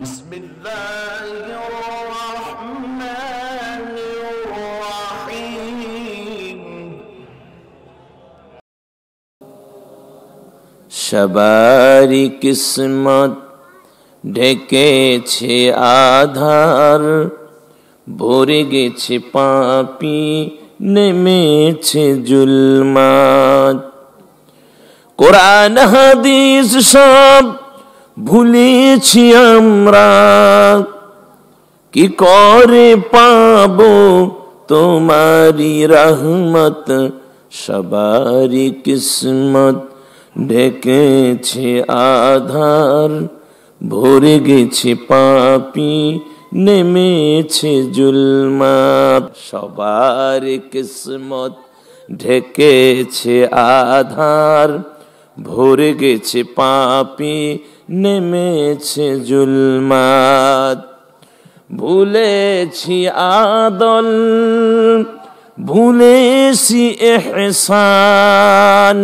بسم الله الرحمن الرحيم সবারি কিসমত ঢেকেছে আধার ভরে গেছে পাপি নেমেছে জুলমাত কোরআন হাদিস সব ভুলেছি আমরা কি করে পাব তোমারি রহমত সবারি কিসমত ডেকেছে আধার ভরে গেছে পাপি নেমেছে জুলমাপ সবার কিসমত ঢেকেছে আধার ভরে গেছে পাপি নেমেছে জুলমাত ভুলেছি আদল ভুলেছি এহসান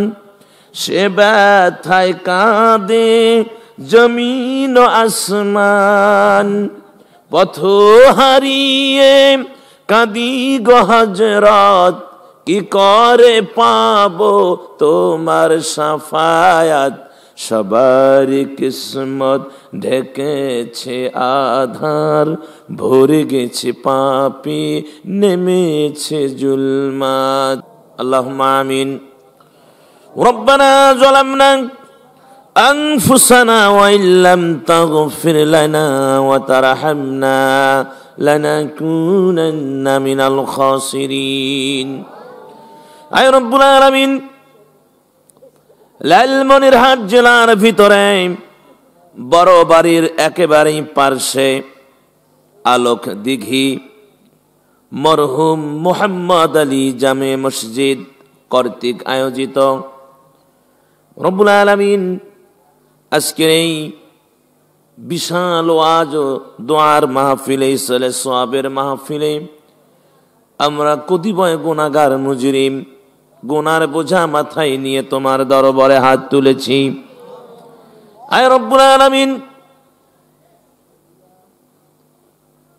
সে ব্যথায় কাঁদে জমিন আসমান পথ হারিয়ে কাঁদি গহজরত কি করে পাবো তোমার সাফায়াত সবারই কিসমত ঢেকেছে আধার ভরে গেছে পাপি নেমেছে জুলমাত আল্লাহ আমিন ربنا ظلمنا أنفسنا وإن لم تغفر لنا وترحمنا لنكونن من الخاسرين أي رب العالمين লালমনিরহাট জেলার ভিতরে বড় বাড়ির একেবারেই পার্শ্বে আলোক দিঘি মরহুম মোহাম্মদ আলী জামে মসজিদ কর্তৃক আয়োজিত রবুল আলমিন আজকের এই বিশাল আজ দোয়ার মাহফিলে ইসলে সোয়াবের মাহফিলে আমরা কতিপয় গুণাগার মুজরিম গুনার বোঝা মাথায় নিয়ে তোমার দরবারে হাত তুলেছি আয় রব্বুল আলামিন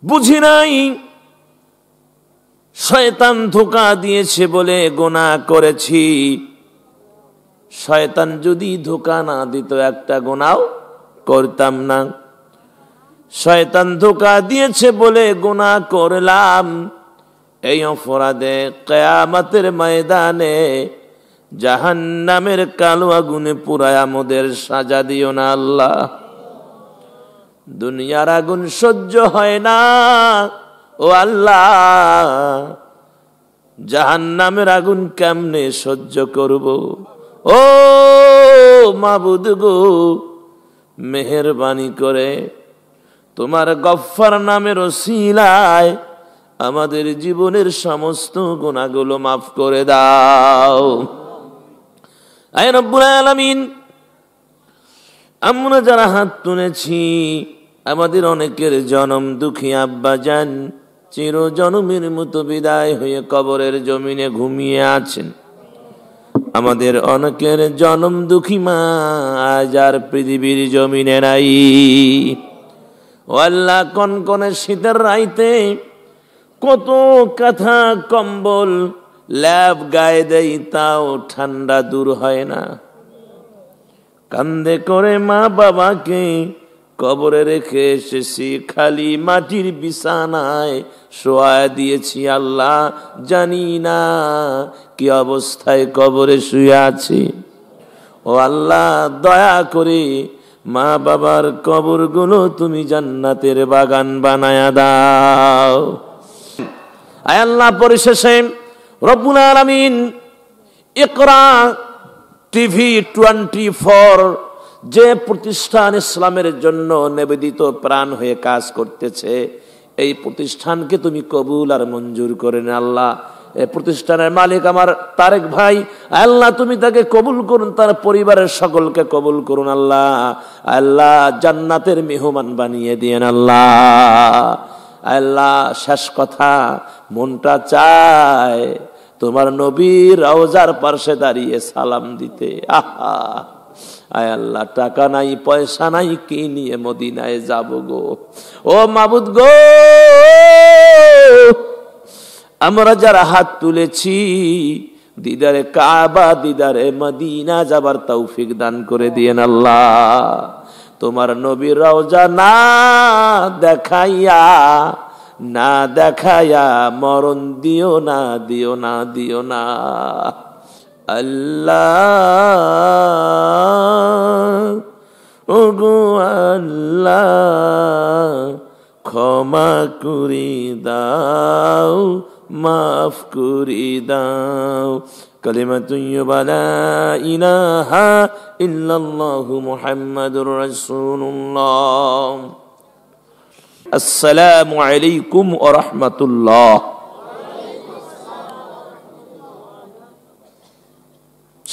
বুঝি নাই শয়তান ধোকা দিয়েছে বলে গোনা করেছি শয়তান যদি ধোকা না দিত একটা গোনাও করতাম না শয়তান ধোকা দিয়েছে বলে গোনা করলাম এই অপরাধে কেয়ামাতের ময়দানে জাহান নামের কালো আগুনে পুরায় আমাদের সাজা দিও না আল্লাহ দুনিয়ার আগুন সহ্য হয় না ও আল্লাহ জাহান নামের আগুন কেমনে সহ্য করব ও মাবুদ গো মেহরবানি করে তোমার গফার নামের শিলায় আমাদের জীবনের সমস্ত গুণাগুলো মাফ করে দাও আলামিন আমরা যারা হাত তুলেছি আমাদের অনেকের জনম দুঃখী আব্বা যান চির জনমের মতো বিদায় হয়ে কবরের জমিনে ঘুমিয়ে আছেন আমাদের অনেকের জনম দুঃখী মা আজ আর পৃথিবীর জমিনে নাই ও আল্লাহ কনকনে শীতের রাইতে কত কাঁথা কম্বল ল্যাব গায়ে দেই তাও ঠান্ডা দূর হয় না কান্দে করে মা বাবাকে কবরে রেখে এসেছি খালি মাটির বিছানায় শোয়া দিয়েছি আল্লাহ জানি না কি অবস্থায় কবরে শুয়ে আছি ও আল্লাহ দয়া করে মা বাবার কবরগুলো তুমি জান্নাতের বাগান বানায়া দাও আল্লাহ পরিশেষে রব্বুল আলমিন একরা টিভি টোয়েন্টি ফোর যে প্রতিষ্ঠান ইসলামের জন্য নিবেদিত প্রাণ হয়ে কাজ করতেছে এই প্রতিষ্ঠানকে তুমি কবুল আর মঞ্জুর করেন আল্লাহ প্রতিষ্ঠানের মালিক আমার তারেক ভাই আল্লাহ তুমি তাকে কবুল করুন তার পরিবারের সকলকে কবুল করুন আল্লাহ আল্লাহ জান্নাতের মেহমান বানিয়ে দিয়েন আল্লাহ আল্লাহ শেষ কথা মনটা চায় তোমার নবীর রওজার পার্শে দাঁড়িয়ে সালাম দিতে আহা আয় আল্লাহ টাকা নাই পয়সা নাই কি নিয়ে মদিনায় যাব গো ও মাবুদ গো আমরা যারা হাত তুলেছি দিদারে কাবা দিদারে মদিনা যাবার তৌফিক দান করে দিয়েন আল্লাহ তোমার নবী রওজা না দেখাইয়া না দেখাইয়া মরণ দিও না দিও না দিও না আল্লাহ ওগো আল্লাহ ক্ষমা করি দাও মাফ করি দাও كلمة يبا لا إله إلا الله محمد رسول الله السلام عليكم ورحمة الله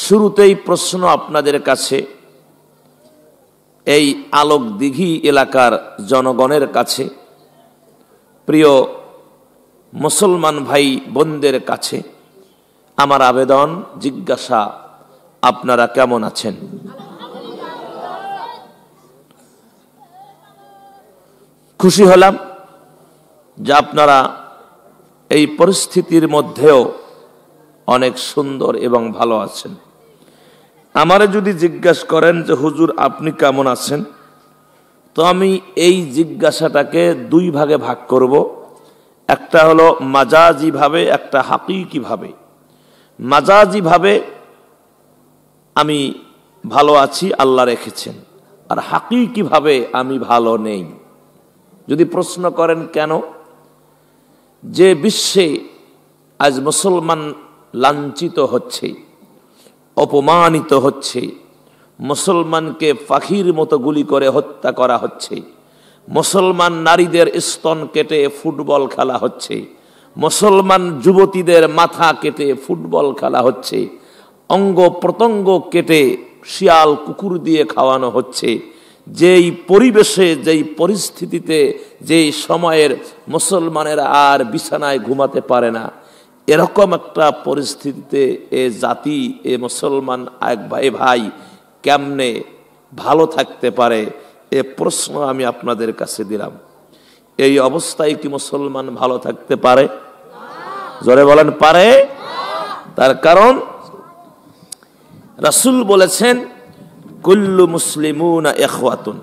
শুরুতেই প্রশ্ন আপনাদের কাছে এই আলোক দিঘি এলাকার জনগণের কাছে প্রিয় মুসলমান ভাই বোনদের কাছে আমার আবেদন জিজ্ঞাসা আপনারা কেমন আছেন খুশি হলাম যে আপনারা এই পরিস্থিতির মধ্যেও অনেক সুন্দর এবং ভালো আছেন আমারে যদি জিজ্ঞাস করেন যে হুজুর আপনি কেমন আছেন তো আমি এই জিজ্ঞাসাটাকে দুই ভাগে ভাগ করব একটা হলো মাজাজিভাবে একটা হাকিকিভাবে মাজাজিভাবে আমি ভালো আছি আল্লাহ রেখেছেন আর হাকি হাকিকিভাবে আমি ভালো নেই যদি প্রশ্ন করেন কেন যে বিশ্বে আজ মুসলমান লাঞ্ছিত হচ্ছে অপমানিত হচ্ছে মুসলমানকে পাখির মতো গুলি করে হত্যা করা হচ্ছে মুসলমান নারীদের স্তন কেটে ফুটবল খেলা হচ্ছে মুসলমান যুবতীদের মাথা কেটে ফুটবল খেলা হচ্ছে অঙ্গ প্রত্যঙ্গ কেটে শিয়াল কুকুর দিয়ে খাওয়ানো হচ্ছে যেই পরিবেশে যেই পরিস্থিতিতে যেই সময়ের মুসলমানেরা আর বিছানায় ঘুমাতে পারে না এরকম একটা পরিস্থিতিতে এ জাতি এ মুসলমান এক ভাই ভাই কেমনে ভালো থাকতে পারে এ প্রশ্ন আমি আপনাদের কাছে দিলাম এই অবস্থায় কি মুসলমান ভালো থাকতে পারে জোরে বলেন পারে তার কারণ রাসুল বলেছেন কুল্লু মুসলিমুনা এখওয়াতুন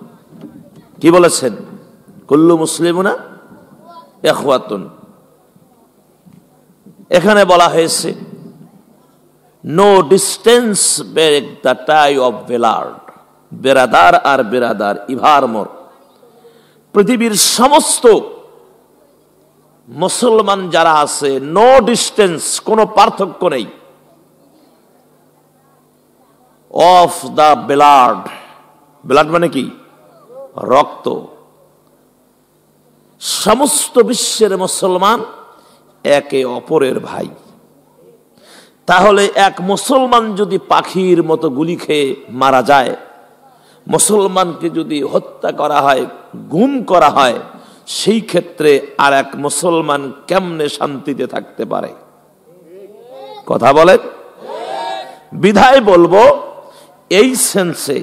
কি বলেছেন কুল্লু মুসলিমুনা এখওয়াতুন এখানে বলা হয়েছে no distance break the tie of blood বেরাদার আর বেরাদার ইভার মোর পৃথিবীর সমস্ত মুসলমান যারা আছে নো ডিস্টেন্স কোনো পার্থক্য নেই অফ দ্য ব্লাড ব্লাড মানে কি রক্ত সমস্ত বিশ্বের মুসলমান একে অপরের ভাই তাহলে এক মুসলমান যদি পাখির মতো গুলি খেয়ে মারা যায় মুসলমানকে যদি হত্যা করা হয় গুম করা হয় সেই ক্ষেত্রে আর এক মুসলমান কেমনে শান্তিতে থাকতে পারে কথা বলেন বিধায় বলবো এই সেন্সে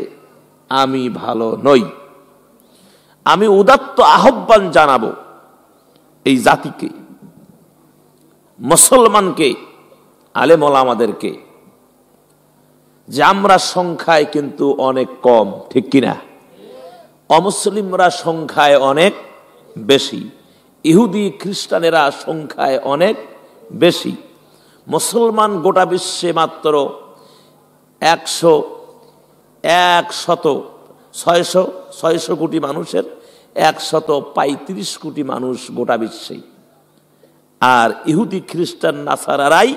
আমি ভালো নই আমি উদাত্ত আহ্বান জানাবো এই জাতিকে মুসলমানকে আলেমলা আমাদেরকে যে আমরা সংখ্যায় কিন্তু অনেক কম ঠিক কিনা অমুসলিমরা সংখ্যায় অনেক বেশি ইহুদি খ্রিস্টানেরা সংখ্যায় অনেক বেশি মুসলমান গোটা বিশ্বে মাত্র একশো একশত ছয়শো ছয়শো কোটি মানুষের একশত পঁয়ত্রিশ কোটি মানুষ গোটা বিশ্বে আর ইহুদি খ্রিস্টান নাসারারাই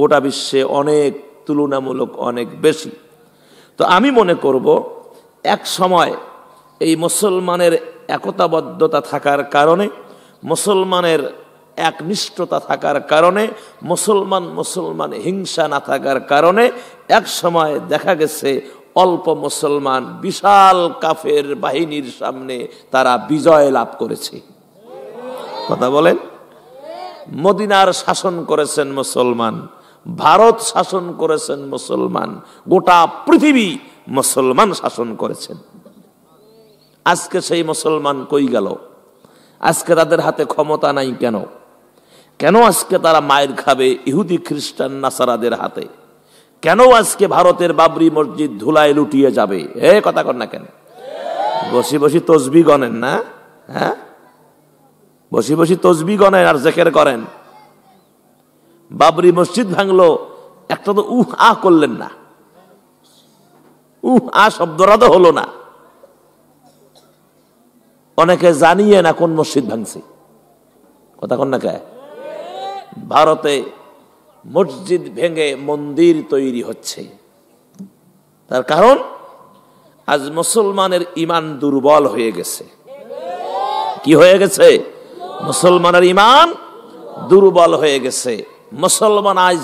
গোটা বিশ্বে অনেক তুলনামূলক অনেক বেশি তো আমি মনে করব এক সময় এই মুসলমানের একতাবদ্ধতা থাকার কারণে মুসলমানের একনিষ্ঠতা থাকার কারণে মুসলমান মুসলমান হিংসা না থাকার কারণে এক সময় দেখা গেছে অল্প মুসলমান বিশাল কাফের বাহিনীর সামনে তারা বিজয় লাভ করেছে কথা বলেন মদিনার শাসন করেছেন মুসলমান ভারত শাসন করেছেন মুসলমান গোটা পৃথিবী মুসলমান শাসন করেছেন আজকে সেই মুসলমান কই গেল আজকে তাদের হাতে ক্ষমতা নাই কেন কেন আজকে তারা মায়ের খাবে ইহুদি খ্রিস্টান নাসারাদের হাতে কেন আজকে ভারতের বাবরি মসজিদ ধুলায় লুটিয়ে যাবে এ কথা কর না কেন বসি বসি তসবি গনেন না হ্যাঁ বসি বসি তসবি গনেন আর জেকের করেন বাবরি মসজিদ ভাঙলো একটা তো উহ আ করলেন না উহ আ শব্দরা তো হলো না অনেকে জানিয়ে না কোন মসজিদ ভাঙছে কথা কন না কে ভারতে মসজিদ ভেঙে মন্দির তৈরি হচ্ছে তার কারণ আজ মুসলমানের ইমান দুর্বল হয়ে গেছে কি হয়ে গেছে মুসলমানের ইমান দুর্বল হয়ে গেছে মুসলমান আজ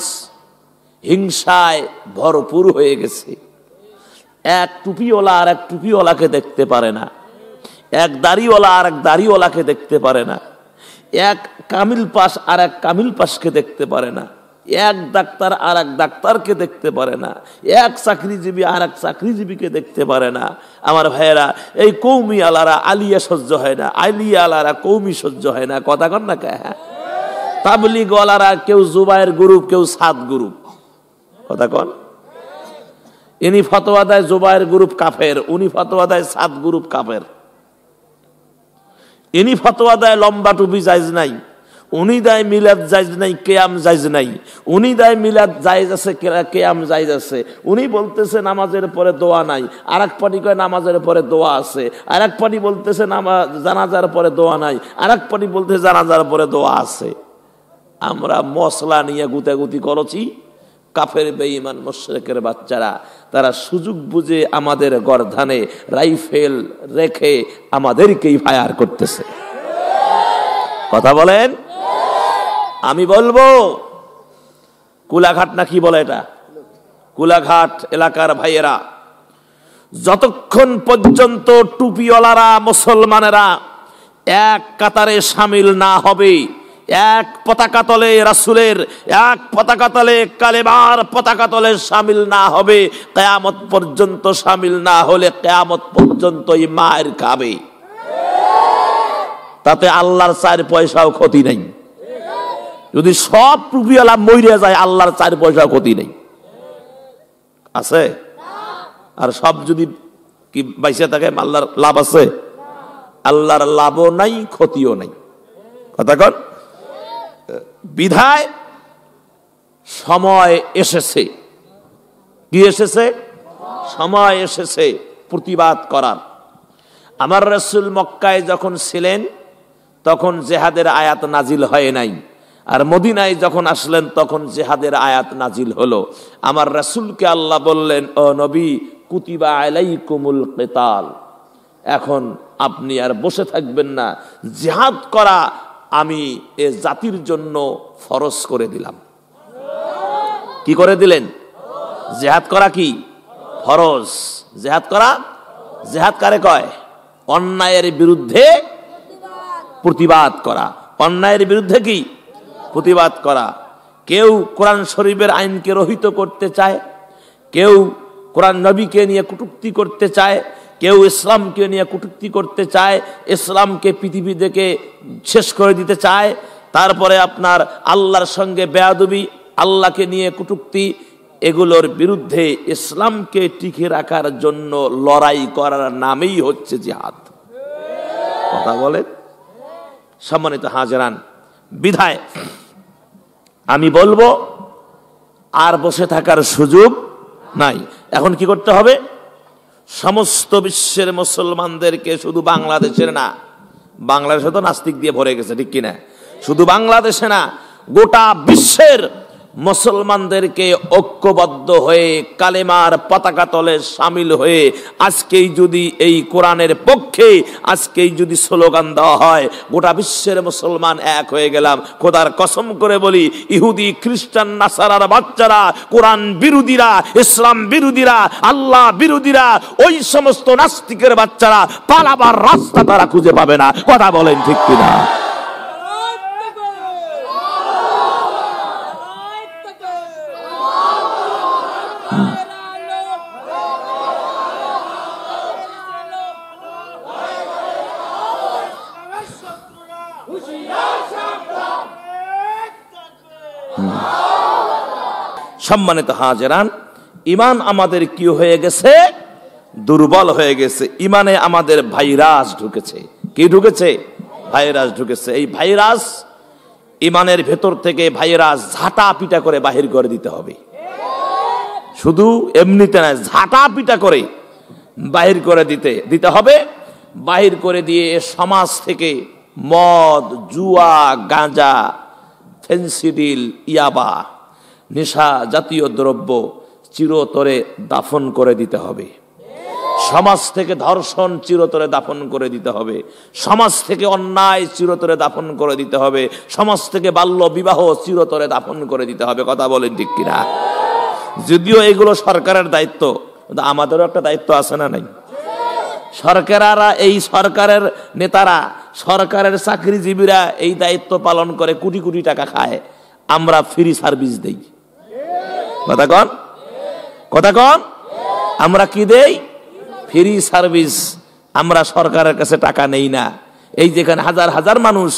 হিংসায় ভরপুর হয়ে গেছে এক টুপিওয়ালা আর এক টুপিওয়ালাকে দেখতে পারে না এক দাড়িওয়ালা আর এক দাড়িওয়ালাকে দেখতে পারে না এক কামিল পাশ আর এক কামিল পাশকে দেখতে পারে না এক ডাক্তার আর এক ডাক্তারকে দেখতে পারে না এক চাকরিজীবী আর এক চাকরিজীবীকে দেখতে পারে না আমার ভাইয়েরা এই কৌমি আলারা আলিয়া সহ্য হয় না আলিয়া আলারা কৌমি সহ্য হয় না কথা কর না কে হ্যাঁ তাবলি গলারা কেউ জুবাইয়ের গ্রুপ কেউ সাত গ্রুপ কথা কন ইনি ফতোয়া দেয় জুবাইয়ের গ্রুপ কাফের উনি ফতোয়া দেয় সাত গ্রুপ কাফের ইনি ফতোয়া দেয় লম্বা টুপি যাইজ নাই উনি দেয় মিলাদ যাইজ নাই কেয়াম যাইজ নাই উনি দেয় মিলাদ যাইজ আছে কেয়াম যাইজ আছে উনি বলতেছে নামাজের পরে দোয়া নাই আর এক পাটি কয় নামাজের পরে দোয়া আছে আর এক পাটি বলতেছে নামাজ জানাজার পরে দোয়া নাই আর এক পাটি বলতেছে জানাজার পরে দোয়া আছে আমরা মশলা নিয়ে গুতাগুতি করছি কাফের বেঈমান মোশরেকের বাচ্চারা তারা সুযোগ বুঝে আমাদের গর্ধানে রাইফেল রেখে আমাদেরকেই ফায়ার করতেছে কথা বলেন আমি বলবো কুলাঘাট না কি বলে এটা কুলাঘাট এলাকার ভাইয়েরা যতক্ষণ পর্যন্ত টুপিওয়ালারা মুসলমানেরা এক কাতারে সামিল না হবে এক পতাকা তলে রাসুলের এক পতাকা তলে কালেবার পতাকা তলে সামিল না হবে কেয়ামত পর্যন্ত সামিল না হলে কেয়ামত পর্যন্তই মায়ের খাবে তাতে আল্লাহর চার পয়সাও ক্ষতি নেই যদি সব টুপিওয়ালা মরিয়া যায় আল্লাহর চার পয়সাও ক্ষতি নেই আছে আর সব যদি কি বাইসে থাকে আল্লাহর লাভ আছে আল্লাহর লাভও নাই ক্ষতিও নাই কথা কর বিধায় সময় এসেছে কি এসেছে সময় এসেছে প্রতিবাদ করার আমার রসুল মক্কায় যখন ছিলেন তখন জেহাদের আয়াত নাজিল হয় নাই আর মদিনায় যখন আসলেন তখন জেহাদের আয়াত নাজিল হলো আমার রাসুলকে আল্লাহ বললেন ও নবী কুতিবা আলাই কুমুল কেতাল এখন আপনি আর বসে থাকবেন না জেহাদ করা আমি এ জাতির জন্য ফরজ করে দিলাম কি করে দিলেন জেহাদ করা কি ফরস জেহাদ করা জেহাদ কারে কয় অন্যায়ের বিরুদ্ধে প্রতিবাদ করা অন্যায়ের বিরুদ্ধে কি প্রতিবাদ করা কেউ কোরআন শরীফের আইনকে রহিত করতে চায় কেউ কোরআন নবীকে নিয়ে কুটুক্তি করতে চায় কেউ ইসলামকে নিয়ে কুটুক্তি করতে চায় ইসলামকে পৃথিবী থেকে শেষ করে দিতে চায় তারপরে আপনার আল্লাহর সঙ্গে বেয়াদবি আল্লাহকে নিয়ে কুটুক্তি এগুলোর বিরুদ্ধে ইসলামকে টিকে রাখার জন্য লড়াই করার নামেই হচ্ছে জিহাদ কথা বলেন সম্মানিত হাজরান বিধায় আমি বলবো আর বসে থাকার সুযোগ নাই এখন কি করতে হবে সমস্ত বিশ্বের মুসলমানদেরকে শুধু বাংলাদেশের না বাংলাদেশে তো নাস্তিক দিয়ে ভরে গেছে ঠিক কিনা শুধু বাংলাদেশে না গোটা বিশ্বের মুসলমানদেরকে ঐক্যবদ্ধ হয়ে কালেমার পতাকা তলে সামিল হয়ে আজকেই যদি এই কোরআনের পক্ষে আজকেই যদি স্লোগান দেওয়া হয় গোটা বিশ্বের মুসলমান এক হয়ে গেলাম খোদার কসম করে বলি ইহুদি খ্রিস্টান নাসারার বাচ্চারা কোরআন বিরোধীরা ইসলাম বিরোধীরা আল্লাহ বিরোধীরা ওই সমস্ত নাস্তিকের বাচ্চারা পালাবার রাস্তা তারা খুঁজে পাবে না কথা বলেন ঠিক কিনা সম্মানিত হাজেরান ইমান আমাদের কি হয়ে গেছে দুর্বল হয়ে গেছে ইমানে আমাদের ভাইরাস ঢুকেছে কি ঢুকেছে ভাইরাস ঢুকেছে এই ভাইরাস ইমানের ভেতর থেকে ভাইরাস ঝাঁটা পিটা করে বাহির করে দিতে হবে শুধু এমনিতে না ঝাঁটা পিটা করে বাহির করে দিতে দিতে হবে বাহির করে দিয়ে সমাজ থেকে মদ জুয়া গাঁজা ফেন্সিডিল ইয়াবা নেশা জাতীয় দ্রব্য চিরতরে দাফন করে দিতে হবে সমাজ থেকে ধর্ষণ চিরতরে দাফন করে দিতে হবে সমাজ থেকে অন্যায় চিরতরে দাফন করে দিতে হবে সমাজ থেকে বাল্য বিবাহ চিরতরে দাফন করে দিতে হবে কথা বলেন ঠিক কিনা যদিও এগুলো সরকারের দায়িত্ব আমাদেরও একটা দায়িত্ব আছে না নাই সরকারারা এই সরকারের নেতারা সরকারের চাকরিজীবীরা এই দায়িত্ব পালন করে কোটি কোটি টাকা খায় আমরা ফ্রি সার্ভিস দিই কথা কন কথা কন আমরা কি দেই ফ্রি সার্ভিস আমরা সরকারের কাছে টাকা নেই না এই যেখানে হাজার হাজার মানুষ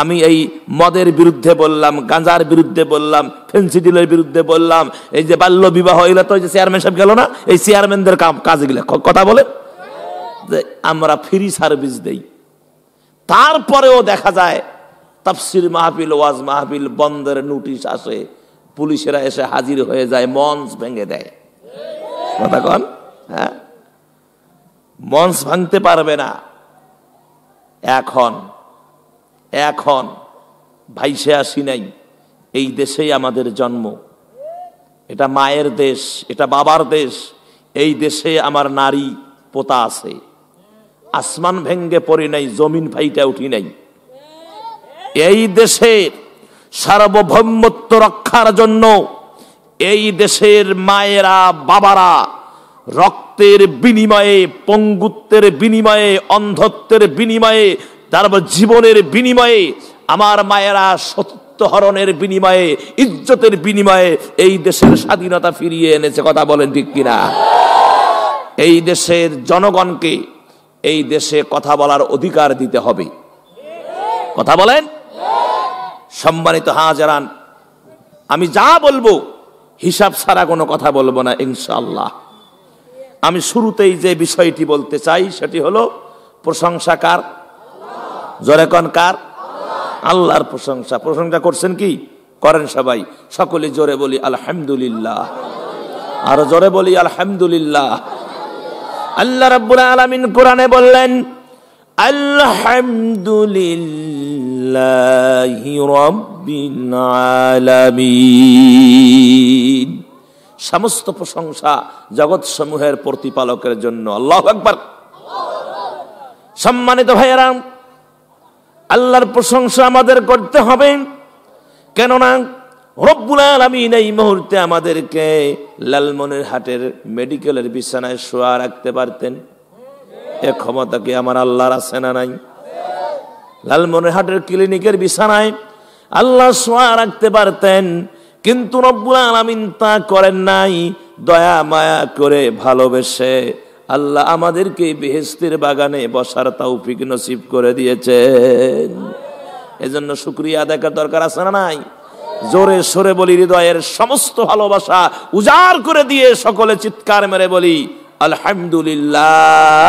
আমি এই মদের বিরুদ্ধে বললাম গাঁজার বিরুদ্ধে বললাম ফেন্সিডিলের বিরুদ্ধে বললাম এই যে বাল্য বিবাহ এলো তো চেয়ারম্যান সাহেব গেল না এই চেয়ারম্যানদের কাজগুলো কথা বলে আমরা ফ্রি সার্ভিস দেই তারপরেও দেখা যায় তাফসির মাহফিল ওয়াজ মাহফিল বন্ধের নোটিশ আসে পুলিশেরা এসে হাজির হয়ে যায় মঞ্চ ভেঙে দেয় কথা কন হ্যাঁ মঞ্চ ভাঙতে পারবে না এখন এখন ভাইসে আসি নাই এই দেশেই আমাদের জন্ম এটা মায়ের দেশ এটা বাবার দেশ এই দেশে আমার নারী পোতা আছে আসমান ভেঙ্গে পড়ে নাই জমিন ভাইটা উঠি নাই এই দেশের সার্বভৌমত্ব রক্ষার জন্য এই দেশের মায়েরা বাবারা রক্তের বিনিময়ে পঙ্গুত্বের বিনিময়ে অন্ধত্বের বিনিময়ে তারপর জীবনের বিনিময়ে আমার মায়েরা সত্য হরণের বিনিময়ে ইজ্জতের বিনিময়ে এই দেশের স্বাধীনতা ফিরিয়ে এনেছে কথা বলেন ঠিক কিনা এই দেশের জনগণকে এই দেশে কথা বলার অধিকার দিতে হবে কথা বলেন সম্মানিত হাজারান আমি যা বলবো হিসাব ছাড়া কোনো কথা বলবো না ইনশাল্লাহ আমি শুরুতেই যে বিষয়টি বলতে চাই সেটি হলো প্রশংসাকার জোরেকন কার আল্লাহর প্রশংসা প্রশংসা করছেন কি করেন সবাই সকলে জোরে বলি আলহামদুলিল্লাহ আর জোরে বলি আলহামদুলিল্লাহ আল্লাহ রাব্বুল আলামিন কোরআনে বললেন আলহামদুলিল্লাহি রব্বিল সমস্ত প্রশংসা জগৎ সমূহের প্রতিপালকের জন্য আল্লাহ একবার সম্মানিত ভাইয়েরা আল্লাহর প্রশংসা আমাদের করতে হবে কেননা রব্বুল আলমিন এই মুহূর্তে আমাদেরকে লালমনের হাটের মেডিকেলের বিছানায় শোয়া রাখতে পারতেন এ ক্ষমতা কি আমার আল্লাহর আছে না নাই লালমনিরহাটের ক্লিনিকের বিছানায় আল্লাহ সোয়া রাখতে পারতেন কিন্তু রব্বুল আলমিন তা করেন নাই দয়া মায়া করে ভালোবেসে আল্লাহ আমাদেরকে বেহেস্তির বাগানে বসার তাউফিক নসিব করে দিয়েছেন এজন্য শুক্রিয়া আদায় করার দরকার আছে না নাই জোরে সরে বলি হৃদয়ের সমস্ত ভালোবাসা উজাড় করে দিয়ে সকলে চিৎকার মেরে বলি আলহামদুলিল্লাহ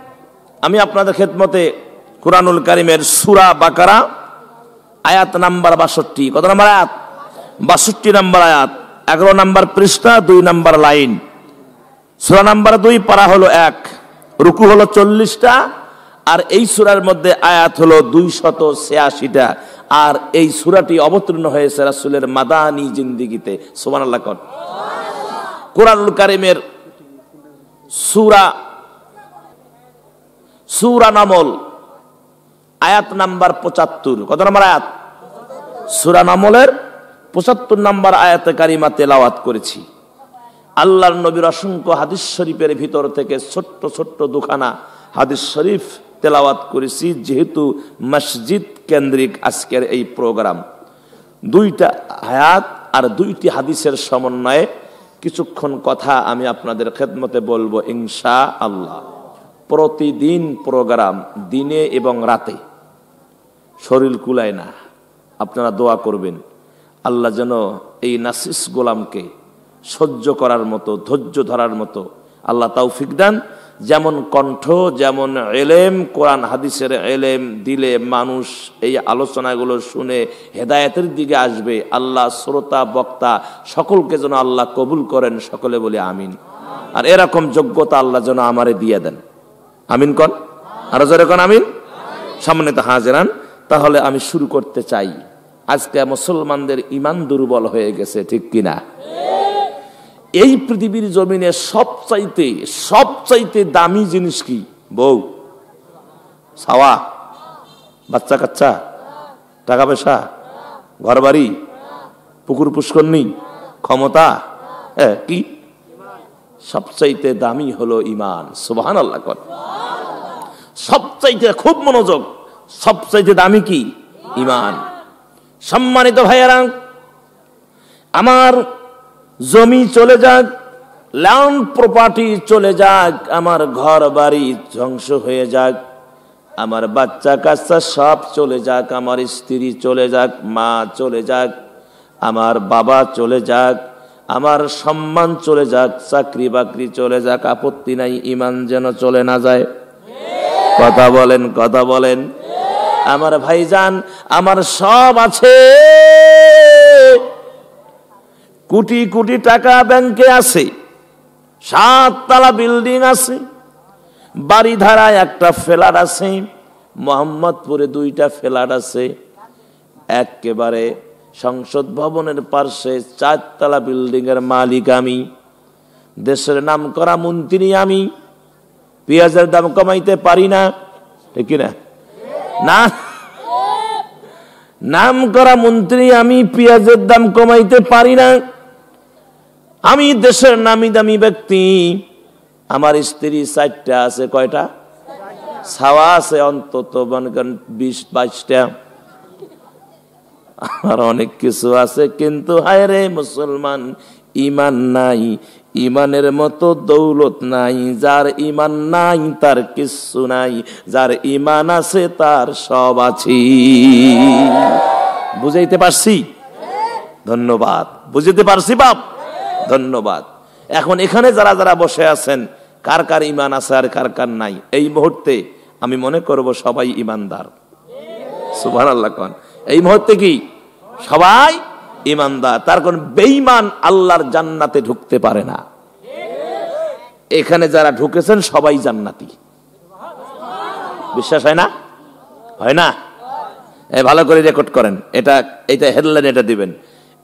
আমি আপনাদের খেদমতে কোরআনুল কারিমের সুরা বাকারা আয়াত নাম্বার বাষট্টি কত নাম্বার আয়াত বাষট্টি নাম্বার আয়াত এগারো নাম্বার পৃষ্ঠা দুই নাম্বার লাইন সুরা নাম্বার দুই পারা হলো এক রুকু হলো চল্লিশটা আর এই সুরার মধ্যে আয়াত হলো দুই শত ছিয়াশিটা আর এই সুরাটি অবতীর্ণ হয়েছে রাসুলের মাদানি জিন্দিগিতে সুমান আল্লাহ কোরআনুল কারিমের সুরা সুরানামল আয়াত নাম্বার পঁচাত্তর কত নম্বর আয়াত সুরানামলের পঁচাত্তর নাম্বার আয়াতে কারিমা তেলাওয়াত করেছি আল্লাহর নবীর অসংখ্য হাদিস শরীফের ভিতর থেকে ছোট্ট ছোট্ট দুখানা হাদিস শরীফ তেলাওয়াত করেছি যেহেতু মসজিদ কেন্দ্রিক আজকের এই প্রোগ্রাম দুইটা আয়াত আর দুইটি হাদিসের সমন্বয়ে কিছুক্ষণ কথা আমি আপনাদের খেদমতে বলবো ইনশা আল্লাহ প্রতিদিন প্রোগ্রাম দিনে এবং রাতে শরীর কুলায় না আপনারা দোয়া করবেন আল্লাহ যেন এই নাসিস গোলামকে সহ্য করার মতো ধৈর্য ধরার মতো আল্লাহ ফিক দান যেমন কণ্ঠ যেমন এলেম কোরআন হাদিসের এলেম দিলে মানুষ এই আলোচনাগুলো শুনে হেদায়তের দিকে আসবে আল্লাহ শ্রোতা বক্তা সকলকে যেন আল্লাহ কবুল করেন সকলে বলে আমিন আর এরকম যোগ্যতা আল্লাহ যেন আমারে দিয়ে দেন আমিন কন আরো জোরে কন আমিন তো হাজেরান তাহলে আমি শুরু করতে চাই আজকে মুসলমানদের ইমান দুর্বল হয়ে গেছে ঠিক কিনা এই পৃথিবীর জমিনে সবচাইতে সবচাইতে দামি জিনিস কি বউ সাওয়া বাচ্চা কাচ্চা টাকা পয়সা ঘর বাড়ি পুকুর পুষ্করণী ক্ষমতা কি সবচাইতে দামি হলো ইমান সুবাহান আল্লাহ সবচাইতে খুব মনোযোগ সবচাইতে দামি কি ইমান সম্মানিত ভাইয়ারা আমার জমি চলে যাক ল্যান্ড প্রপার্টি চলে যাক আমার ঘর বাড়ি ধ্বংস হয়ে যাক আমার বাচ্চা কাচ্চা সব চলে যাক আমার স্ত্রী চলে যাক মা চলে যাক আমার বাবা চলে যাক আমার সম্মান চলে যাক চাকরি বাকরি চলে যাক আপত্তি নাই ইমান যেন চলে না যায় কথা বলেন কথা বলেন আমার ভাইজান আমার সব আছে কোটি কোটি টাকা ব্যাংকে আছে সাততলা বিল্ডিং আছে ধারায় একটা ফেলার আছে মোহাম্মদপুরে দুইটা ফেলার আছে একেবারে সংসদ ভবনের পার্শ্বে চারতলা বিল্ডিংয়ের মালিক আমি দেশের নাম করা মন্ত্রী আমি পেঁয়াজের দাম কমাইতে পারি না ঠিক কিনা না নাম করা মন্ত্রী আমি পেঁয়াজের দাম কমাইতে পারি না আমি দেশের নামি দামি ব্যক্তি আমার স্ত্রী চারটা আছে কয়টা ছাওয়া আছে অন্তত বিশ বাইশটা আমার অনেক কিছু আছে কিন্তু হায় রে মুসলমান ইমান নাই ইমানের মতো দৌলত নাই যার ইমান নাই তার কিচ্ছু নাই যার ইমান আছে তার সব আছে বুঝাইতে পারছি ধন্যবাদ বুঝতে পারছি বাপ ধন্যবাদ এখন এখানে যারা যারা বসে আছেন কার কার ইমান আছে আর কার কার নাই এই মুহূর্তে আমি মনে করব সবাই ইমানদার সুভান আল্লাহ এই মুহূর্তে কি সবাই ইমানদার তার কোন বেইমান আল্লাহর জান্নাতে ঢুকতে পারে না এখানে যারা ঢুকেছেন সবাই জান্নাতি বিশ্বাস হয় না হয় না ভালো করে রেকর্ড করেন এটা এটা হেডলাইন এটা দিবেন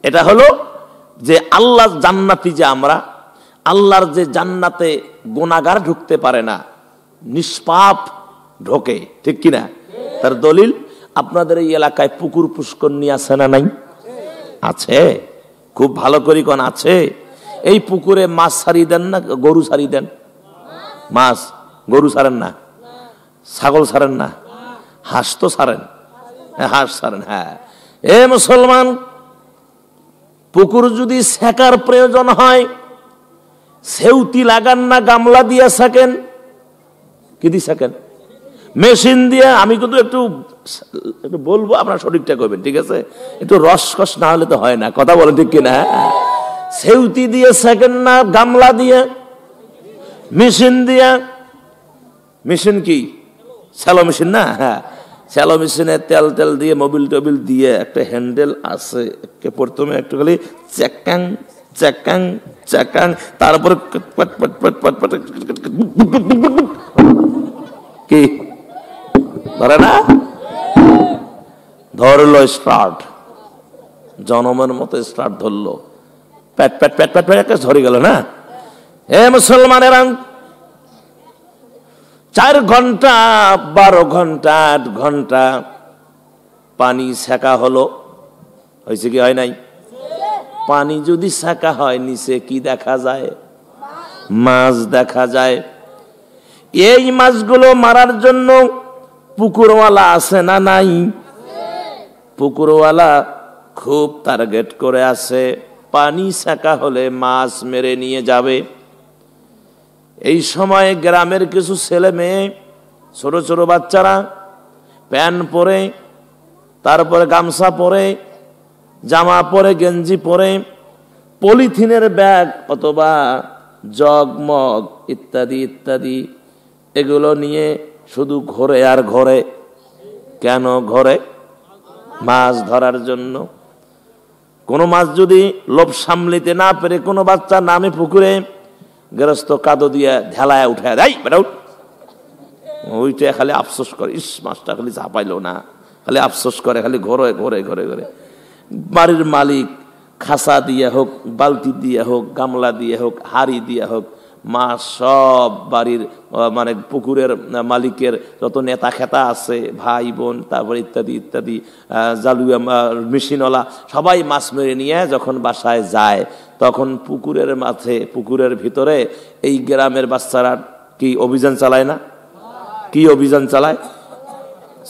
এটা হলো যে আল্লাহ জান্নাতি যে আমরা আল্লাহর যে জান্নাতে গোনাগার ঢুকতে পারে না নিষ্পাপ ঢোকে ঠিক কিনা তার দলিল আপনাদের এই এলাকায় পুকুর পুষ্কর নিয়ে আসে না নাই আছে খুব ভালো করি কন আছে এই পুকুরে মাছ সারি দেন না গরু সারি দেন মাছ গরু সারেন না ছাগল সারেন না হাঁস তো সারেন হ্যাঁ, হাঁস সারেন হ্যাঁ এ মুসলমান পুকুর যদি সেকার প্রয়োজন হয় সেউতি লাগান না গামলা দিয়ে সাকেন কি দিয়ে সাকেন মেশিন দিয়ে আমি কিন্তু একটু বলবো আপনার শরীরটা করবেন ঠিক আছে একটু রসকস না হলে তো হয় না কথা বলেন ঠিক কিনা হ্যাঁ? সেউতি দিয়ে সেকেন্ড না গামলা দিয়ে মেশিন দিয়ে মেশিন কি স্যালো মেশিন না হ্যাঁ স্যালো মেশিনে তেল তেল দিয়ে মোবিল টোবিল দিয়ে একটা হ্যান্ডেল আছে প্রথমে একটু খালি চেকাং চেকাং চেকাং তারপরে কি ধরে না ধরলো স্টার্ট জনমের মতো স্টার্ট ধরলো প্যাট প্যাট প্যাট প্যাট প্যাট একটা ধরে গেল না হে মুসলমানেরা চার ঘন্টা বারো ঘন্টা আট ঘন্টা পানি শেখা হলো হয়েছে কি হয় নাই পানি যদি শেখা হয় নিচে কি দেখা যায় মাছ দেখা যায় এই মাছগুলো মারার জন্য পুকুরওয়ালা আছে না নাই পুকুরওয়ালা খুব টার্গেট করে আছে পানি শাঁকা হলে মাছ মেরে নিয়ে যাবে এই সময় গ্রামের কিছু ছেলে মেয়ে ছোট ছোট বাচ্চারা প্যান্ট পরে তারপরে গামছা পরে জামা পরে গেঞ্জি পরে পলিথিনের ব্যাগ অথবা জগমগ ইত্যাদি ইত্যাদি এগুলো নিয়ে শুধু ঘরে আর ঘরে কেন ঘরে মাছ ধরার জন্য কোনো মাছ যদি লোভ সামলিতে না পেরে কোনো বাচ্চা নামে পুকুরে গেরস্ত কাদো দিয়ে ঢেলায় উঠে দেয় বেটা ওইটা খালি আফসোস করে ইস মাছটা খালি ঝাঁপাইল না খালি আফসোস করে খালি ঘরে ঘরে ঘরে ঘরে বাড়ির মালিক খাসা দিয়ে হোক বালতি দিয়ে হোক গামলা দিয়ে হোক হাড়ি দিয়ে হোক মা সব বাড়ির মানে পুকুরের মালিকের যত নেতা খেতা আছে ভাই বোন তারপর ইত্যাদি ইত্যাদি জালুয়া মেশিনওয়ালা সবাই মাছ মেরে নিয়ে যখন বাসায় যায় তখন পুকুরের মাঝে পুকুরের ভিতরে এই গ্রামের বাচ্চারা কি অভিযান চালায় না কি অভিযান চালায়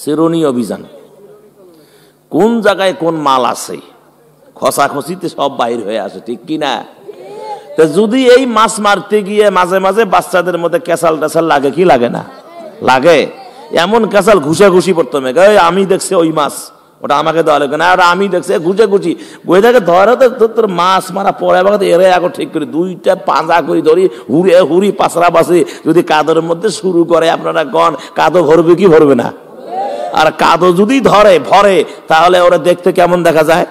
সেরনি অভিযান কোন জায়গায় কোন মাল আছে খসা খসিতে সব বাইর হয়ে আসে ঠিক কিনা তা যদি এই মাছ মারতে গিয়ে মাঝে মাঝে বাচ্চাদের মধ্যে ক্যাসাল ট্যাসাল লাগে কি লাগে না লাগে এমন ক্যাসাল ঘুষাঘুষি পড়তমে আমি দেখছি ওই মাছ ওটা আমাকে দেওয়া লাগে না আর আমি দেখছি ঘুষে ঘুষি ওই দেখে ধরে তো তোর মাছ মারা পরে বাগাতে এরে এখন ঠিক করি দুইটা পাঁজা করি ধরি হুড়ে হুড়ি পাঁচরা বাসি যদি কাদের মধ্যে শুরু করে আপনারা গন কাদো ভরবে কি ভরবে না আর কাদো যদি ধরে ভরে তাহলে ওরা দেখতে কেমন দেখা যায়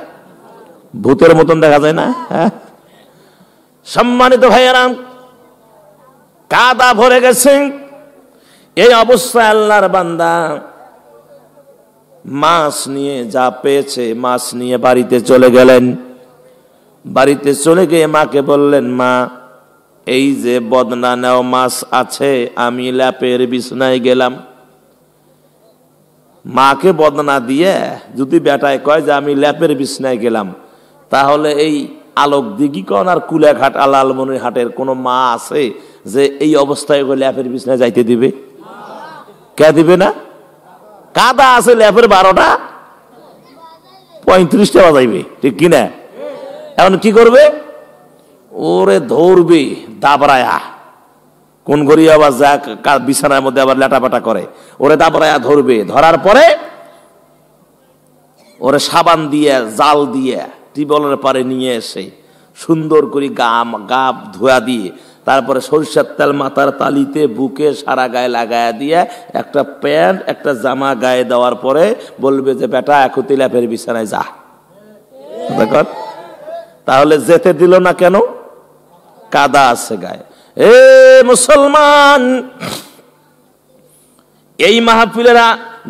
ভূতের মতন দেখা যায় না হ্যাঁ সম্মানিত ভাইয়েরাম কাদা ভরে গেছে এই অবস্থায় আল্লাহর বান্দা মাছ নিয়ে যা পেয়েছে মাছ নিয়ে বাড়িতে চলে গেলেন বাড়িতে চলে গিয়ে মাকে বললেন মা এই যে বদনা নেও মাছ আছে আমি ল্যাপের বিছনায় গেলাম মাকে বদনা দিয়ে যদি বেটায় কয় যে আমি ল্যাপের বিছনায় গেলাম তাহলে এই আলোক দিঘিকন আর কুলাঘাট আলালমনির হাটের কোনো মা আছে যে এই অবস্থায় গেলে ল্যাপের বিছনায় যাইতে দিবে কে দিবে না কাদা আছে ল্যাপের বারোটা পঁয়ত্রিশটা বাজাইবে ঠিক কিনা এখন কি করবে ওরে ধরবে দাবরায়া কোন গরিব আবার যা বিছানার মধ্যে আবার লেটাপাটা করে ওরে দাবরায়া ধরবে ধরার পরে ওরে সাবান দিয়ে জাল দিয়ে টিউবওয়েলের পারে নিয়ে এসে সুন্দর করে গা গা ধোয়া দিয়ে তারপরে সরিষার তেল মাথার তালিতে বুকে সারা গায়ে লাগায় দিয়ে একটা প্যান্ট একটা জামা গায়ে দেওয়ার পরে বলবে যে বেটা এখন তিলাপের বিছানায় যা দেখ তাহলে যেতে দিল না কেন কাদা আছে গায়ে এ মুসলমান এই মাহফিলেরা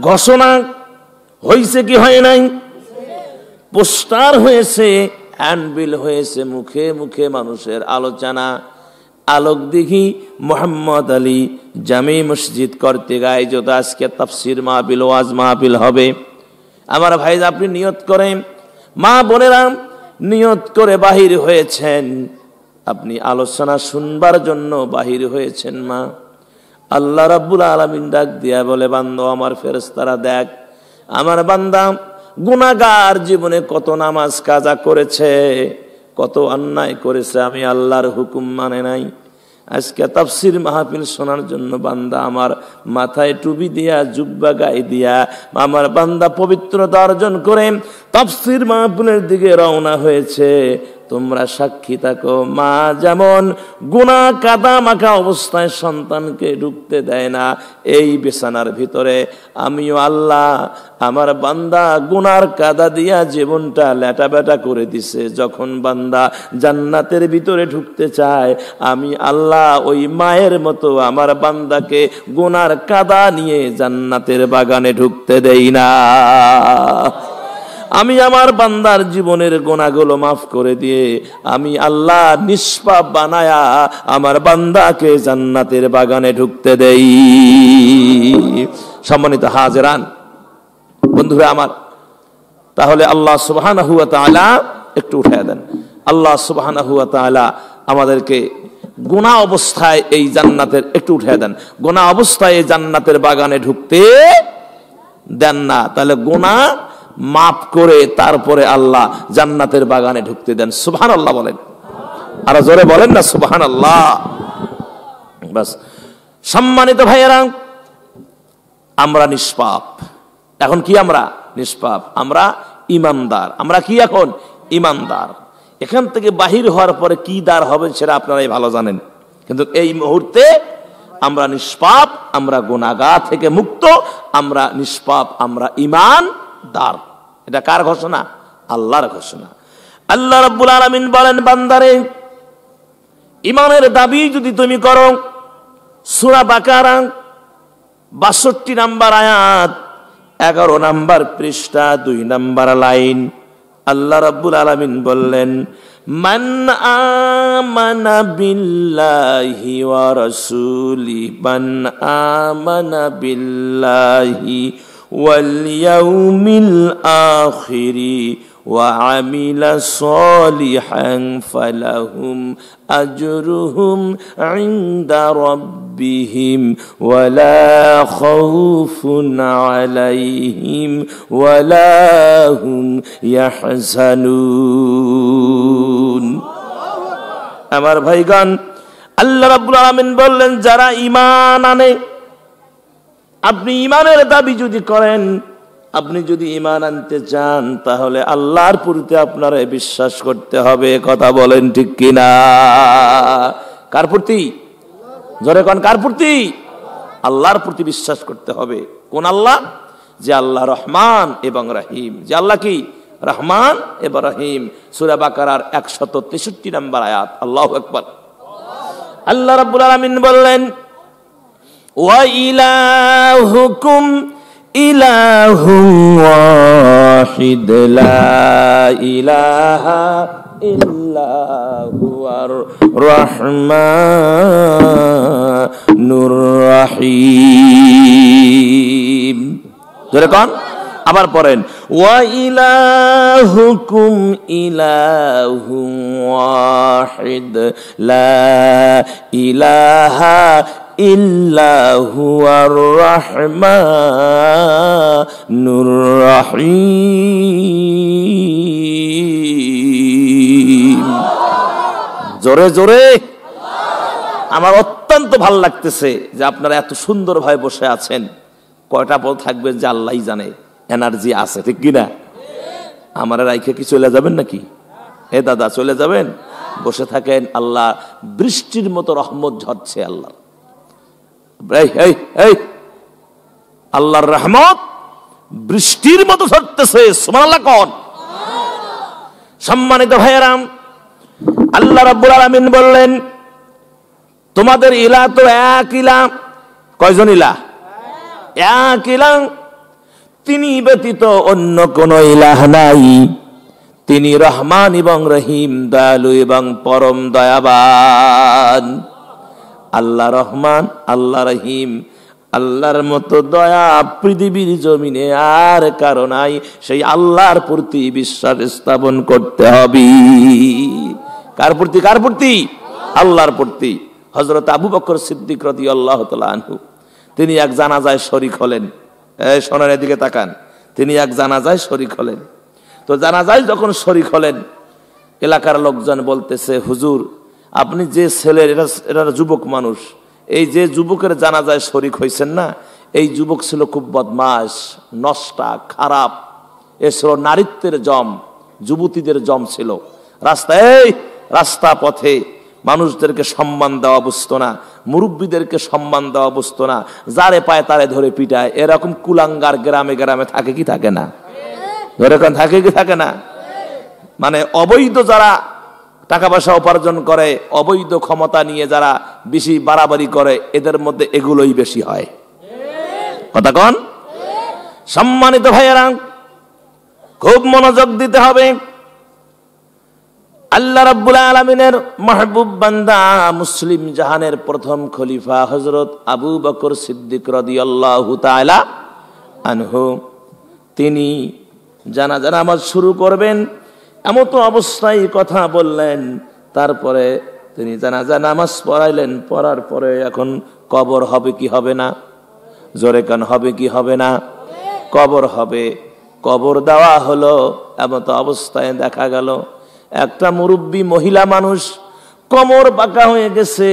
ঘোষণা হয়েছে কি হয় নাই পোস্টার হয়েছে হ্যান্ডবিল হয়েছে মুখে মুখে মানুষের আলোচনা আলোক দিঘি মোহাম্মদ আলী জামি মসজিদ গায়ে যত আজকে তাফসির মাহবিল ওয়াজ মাহবিল হবে আমার ভাই আপনি নিয়ত করেন মা রাম নিয়ত করে বাহির হয়েছেন আপনি আলোচনা শুনবার জন্য বাহির হয়েছেন মা আল্লাহ রাব্বুল আলমিন ডাক দিয়া বলে বান্দ আমার ফেরস্তারা দেখ আমার বান্দা গুণাগার জীবনে কত নামাজ কাজা করেছে কত অন্যায় করেছে আমি আল্লাহর হুকুম মানে নাই আজকে তাফসির মাহফিল শোনার জন্য বান্দা আমার মাথায় টুপি দিয়া জুব্বা গায়ে দিয়া আমার বান্দা পবিত্রতা অর্জন করে তাফসির মাহফিলের দিকে রওনা হয়েছে তোমরা সাক্ষী থাকো মা যেমন গুণা কাদা মাখা অবস্থায় সন্তানকে ঢুকতে দেয় না এই বিছানার ভিতরে আমিও আল্লাহ আমার বান্দা গুনার কাদা দিয়া জীবনটা ল্যাটাব্যাটা করে দিছে যখন বান্দা জান্নাতের ভিতরে ঢুকতে চায় আমি আল্লাহ ওই মায়ের মতো আমার বান্দাকে গুনার কাদা নিয়ে জান্নাতের বাগানে ঢুকতে দেই না আমি আমার বান্দার জীবনের গোনাগুলো মাফ করে দিয়ে আমি আল্লাহ নিষ্পাপ বানায়া আমার বান্দাকে জান্নাতের বাগানে ঢুকতে দেই সম্মানিত হাজরান বন্ধুরা আমার তাহলে আল্লাহ সুবাহান হুয়া তালা একটু উঠে দেন আল্লাহ সুবাহান হুয়া তালা আমাদেরকে গোনা অবস্থায় এই জান্নাতের একটু উঠে দেন গোনা অবস্থায় এই জান্নাতের বাগানে ঢুকতে দেন না তাহলে গোনা মাফ করে তারপরে আল্লাহ জান্নাতের বাগানে ঢুকতে দেন সুবহান আল্লাহ বলেন আর জোরে বলেন না সুবহান আল্লাহ বাস সম্মানিত ভাইয়েরা আমরা নিষ্পাপ এখন কি আমরা নিষ্পাপ আমরা ইমানদার আমরা কি এখন ইমানদার এখান থেকে বাহির হওয়ার পরে কি দ্বার হবে সেটা আপনারাই ভালো জানেন কিন্তু এই মুহূর্তে আমরা নিষ্পাপ আমরা গোনাগা থেকে মুক্ত আমরা নিষ্পাপ আমরা ইমান দার এটা কার ঘোষণা আল্লাহর ঘোষণা আল্লাহ রব্বুল আলমিন বলেন বান্দারে ইমানের দাবি যদি তুমি করো সুরা বাকারা বাষট্টি নাম্বার আয়াত এগারো নাম্বার পৃষ্ঠা দুই নাম্বার লাইন আল্লাহ রব্বুল আলমিন বললেন মান আমানা বিল্লাহি ওয়া রাসূলি মান আমানা বিল্লাহি واليوم الاخر وعمل صالحا فلهم اجرهم عند ربهم ولا خوف عليهم ولا هم يحزنون أمر ভাইগণ আল্লাহ রাব্বুল আলামিন বললেন যারা ঈমান آنے আপনি ইমানের দাবি যদি করেন আপনি যদি ইমান আনতে চান তাহলে আল্লাহর পুরীতে আপনার বিশ্বাস করতে হবে কথা বলেন ঠিক কিনা কার প্রতি জোরে কন কার প্রতি আল্লাহর প্রতি বিশ্বাস করতে হবে কোন আল্লাহ যে আল্লাহ রহমান এবং রাহিম যে আল্লাহ কি রহমান এবং রাহিম সুরা বাকারার একশত তেষট্টি নম্বর আয়াত আল্লাহ একবার আল্লাহ রাবুল আলমিন বললেন وإلهكم إله واحد لا إله إلا هو الرحمن الرحيم যেরকম আবার পড়েন ওয়াইলাহুকুম ইলাহু ওয়াহিদ লা ইলাহা জোরে জোরে আমার অত্যন্ত ভাল লাগতেছে যে আপনারা এত সুন্দরভাবে বসে আছেন কয়টা পদ থাকবে যে আল্লাহ জানে এনার্জি আছে ঠিক কিনা আমার রাইখে কি চলে যাবেন নাকি এ দাদা চলে যাবেন বসে থাকেন আল্লাহ বৃষ্টির মতো রহমত ঝরছে আল্লাহ আল্লাহর রহমত বৃষ্টির মতো ঝরতেছে কন সম্মানিত ভাইয়েরাম আল্লাহ রাব্বুল আলমিন বললেন তোমাদের ইলা তো এক ইলা কয়জন ইলা এক ইলা তিনি ব্যতীত অন্য কোন ইলাহ নাই তিনি রহমান এবং রহিম দয়ালু এবং পরম দয়াবান আল্লাহ রহমান আল্লাহ রহিম আল্লাহর মতো দয়া পৃথিবীর জমিনে আর কারণ নাই সেই আল্লাহর প্রতি বিশ্বাস স্থাপন করতে হবে কার প্রতি কার প্রতি আল্লাহর প্রতি হজরত আবু বকর সিদ্দিক রতি আল্লাহ আনহু তিনি এক জানাজায় শরিক হলেন সোনার দিকে তাকান তিনি এক জানাজায় শরিক হলেন তো জানাজায় যখন শরিক হলেন এলাকার লোকজন বলতেছে হুজুর আপনি যে ছেলের এটা এটা যুবক মানুষ এই যে যুবকের জানা যায় শরিক হয়েছেন না এই যুবক ছিল খুব বদমাস নষ্টা খারাপ এ ছিল নারীত্বের জম যুবতীদের জম ছিল রাস্তায় রাস্তা পথে মানুষদেরকে সম্মান দেওয়া বুঝতো না মুরব্বীদেরকে সম্মান দেওয়া বুঝতো না যারে পায় তারে ধরে পিটায় এরকম কুলাঙ্গার গ্রামে গ্রামে থাকে কি থাকে না এরকম হ্যাঁ। থাকে কি থাকে না মানে অবৈধ যারা টাকা পয়সা উপার্জন করে অবৈধ ক্ষমতা নিয়ে যারা বেশি বাড়াবাড়ি করে এদের মধ্যে এগুলোই বেশি হয় কথা কন সম্মানিত ভাইয়েরা খুব মনোযোগ দিতে হবে আল্লাহ রাব্বুল আলমিনের মাহবুব বান্দা মুসলিম জাহানের প্রথম খলিফা হজরত আবু বকর সিদ্দিক রদিয়াল্লাহু তাআলা আনহু তিনি জানাজার নামাজ শুরু করবেন এমন তো অবস্থায় কথা বললেন তারপরে তিনি জানাজা নামাজ পড়াইলেন পড়ার পরে এখন কবর হবে কি হবে না জোরে কান হবে কি হবে না কবর হবে কবর দেওয়া হলো এমন তো অবস্থায় দেখা গেল একটা মুরব্বী মহিলা মানুষ কমর বাঁকা হয়ে গেছে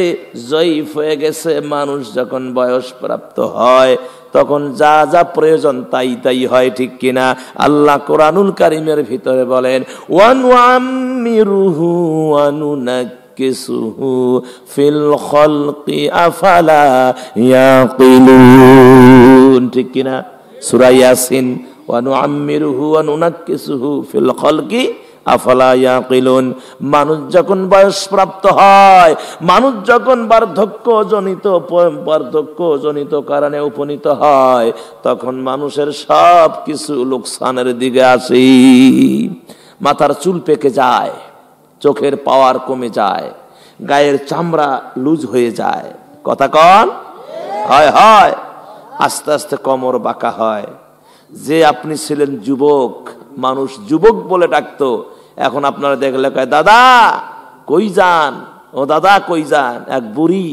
জয়ীফ হয়ে গেছে মানুষ যখন বয়স প্রাপ্ত হয় তখন যা যা প্রয়োজন তাই তাই হয় ঠিক কিনা আল্লাহ কোরআনুল কারিমের ভিতরে বলেন ওয়ান মিরুহু আনুনাক কিছুহু ফিল খলকি আফালা ইয়াকিলুন ঠিক কিনা সুরাইয়াসিন ইয়াসিন ওয়ান ওয়ামিরুহু আনুনাক কিসুহু ফিল খলকি আফালা ইয়াকিলুন মানুষ যখন বয়স প্রাপ্ত হয় মানুষ যখন বার্ধক্যজনিত বার্ধক্যজনিত কারণে উপনীত হয় তখন মানুষের সব কিছু লোকসানের দিকে আসি মাথার চুল পেকে যায় চোখের পাওয়ার কমে যায় গায়ের চামড়া লুজ হয়ে যায় কথা কন হয় হয় আস্তে আস্তে কমর বাঁকা হয় যে আপনি ছিলেন যুবক মানুষ যুবক বলে ডাকতো এখন আপনারা দেখলে কয় দাদা কই যান ও দাদা কই যান এক বুড়ি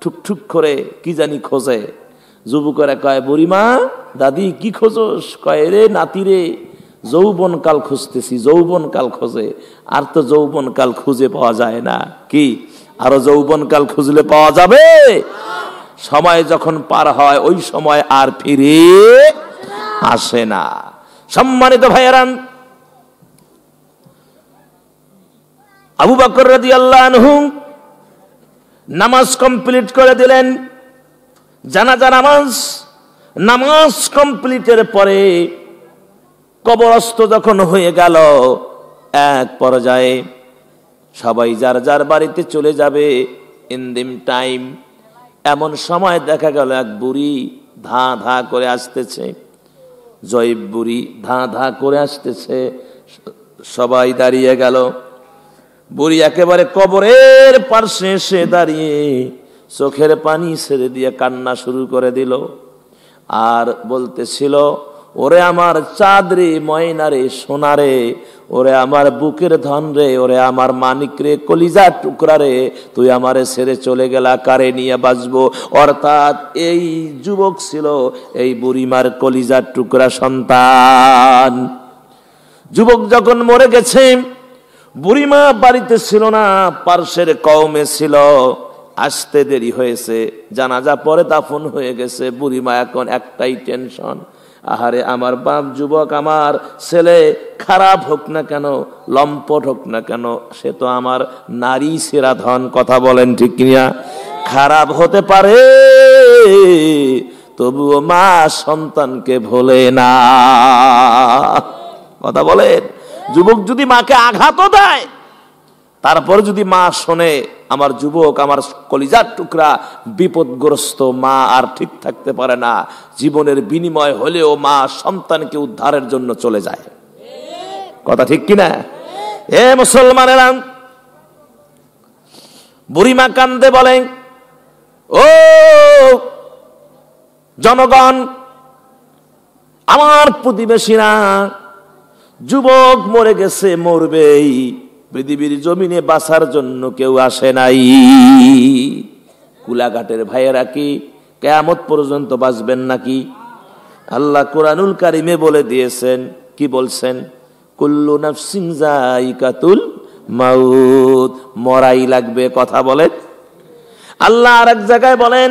ঠুকঠুক করে কি জানি খোঁজে যুবকেরা কয় বুড়িমা দাদি কি খোঁজস কয় রে নাতি রে যৌবনকাল খুঁজতেছি যৌবনকাল খোঁজে আর তো যৌবনকাল খুঁজে পাওয়া যায় না কি আরো যৌবনকাল খুঁজলে পাওয়া যাবে সময় যখন পার হয় ওই সময় আর ফিরে আসে না সম্মানিত ভাইয়ারান আবু বাকর রাদি আল্লাহ নামাজ কমপ্লিট করে দিলেন জানাজা নামাজ নামাজ কমপ্লিটের পরে কবরস্ত যখন হয়ে গেল এক পর্যায়ে সবাই যার যার বাড়িতে চলে যাবে ইন দিম টাইম এমন সময় দেখা গেল এক বুড়ি ধা ধা করে আসতেছে জয়ীব বুড়ি ধাঁ ধাঁ করে আসতেছে সবাই দাঁড়িয়ে গেল বুড়ি একেবারে কবরের পার্শ্বে এসে দাঁড়িয়ে চোখের পানি ছেড়ে দিয়ে কান্না শুরু করে দিল আর বলতেছিল ওরে আমার চাঁদরে ময়নারে ময়না রে সোনা রে ওরে আমার বুকের ধন রে ওরে আমার মানিক রে কলিজা টুকরা রে তুই আমার ছেড়ে চলে গেলা কারে নিয়ে বাঁচবো অর্থাৎ এই যুবক ছিল এই বুড়িমার কলিজার টুকরা সন্তান যুবক যখন মরে গেছে বুড়িমা বাড়িতে ছিল না পার্শ্বের কওমে ছিল আসতে দেরি হয়েছে জানাজা পরে দাফন হয়ে গেছে বুড়িমা এখন একটাই টেনশন আহারে আমার বাপ যুবক আমার ছেলে খারাপ হোক না কেন লম্পট হোক না কেন সে তো আমার নারী সেরা ধন কথা বলেন ঠিক কিনা খারাপ হতে পারে তবুও মা সন্তানকে ভোলে না কথা বলেন যুবক যদি মাকে আঘাতও দেয় তারপর যদি মা শোনে আমার যুবক আমার কলিজার টুকরা বিপদগ্রস্ত মা আর ঠিক থাকতে পারে না জীবনের বিনিময় হলেও মা সন্তানকে উদ্ধারের জন্য চলে যায় কথা ঠিক কিনা এ মুসলমানের বুড়িমা কান্দে বলেন ও জনগণ আমার প্রতিবেশীরা যুবক মরে গেছে মরবেই পৃথিবীর জমিনে বাসার জন্য কেউ আসে নাই কুলাঘাটের ভাইয়েরা কি কেয়ামত পর্যন্ত বাঁচবেন নাকি আল্লাহ কোরআনুল কারিমে বলে দিয়েছেন কি বলছেন কুল্লু নাফসিং কাতুল মাউত মরাই লাগবে কথা বলেন আল্লাহ আর এক জায়গায় বলেন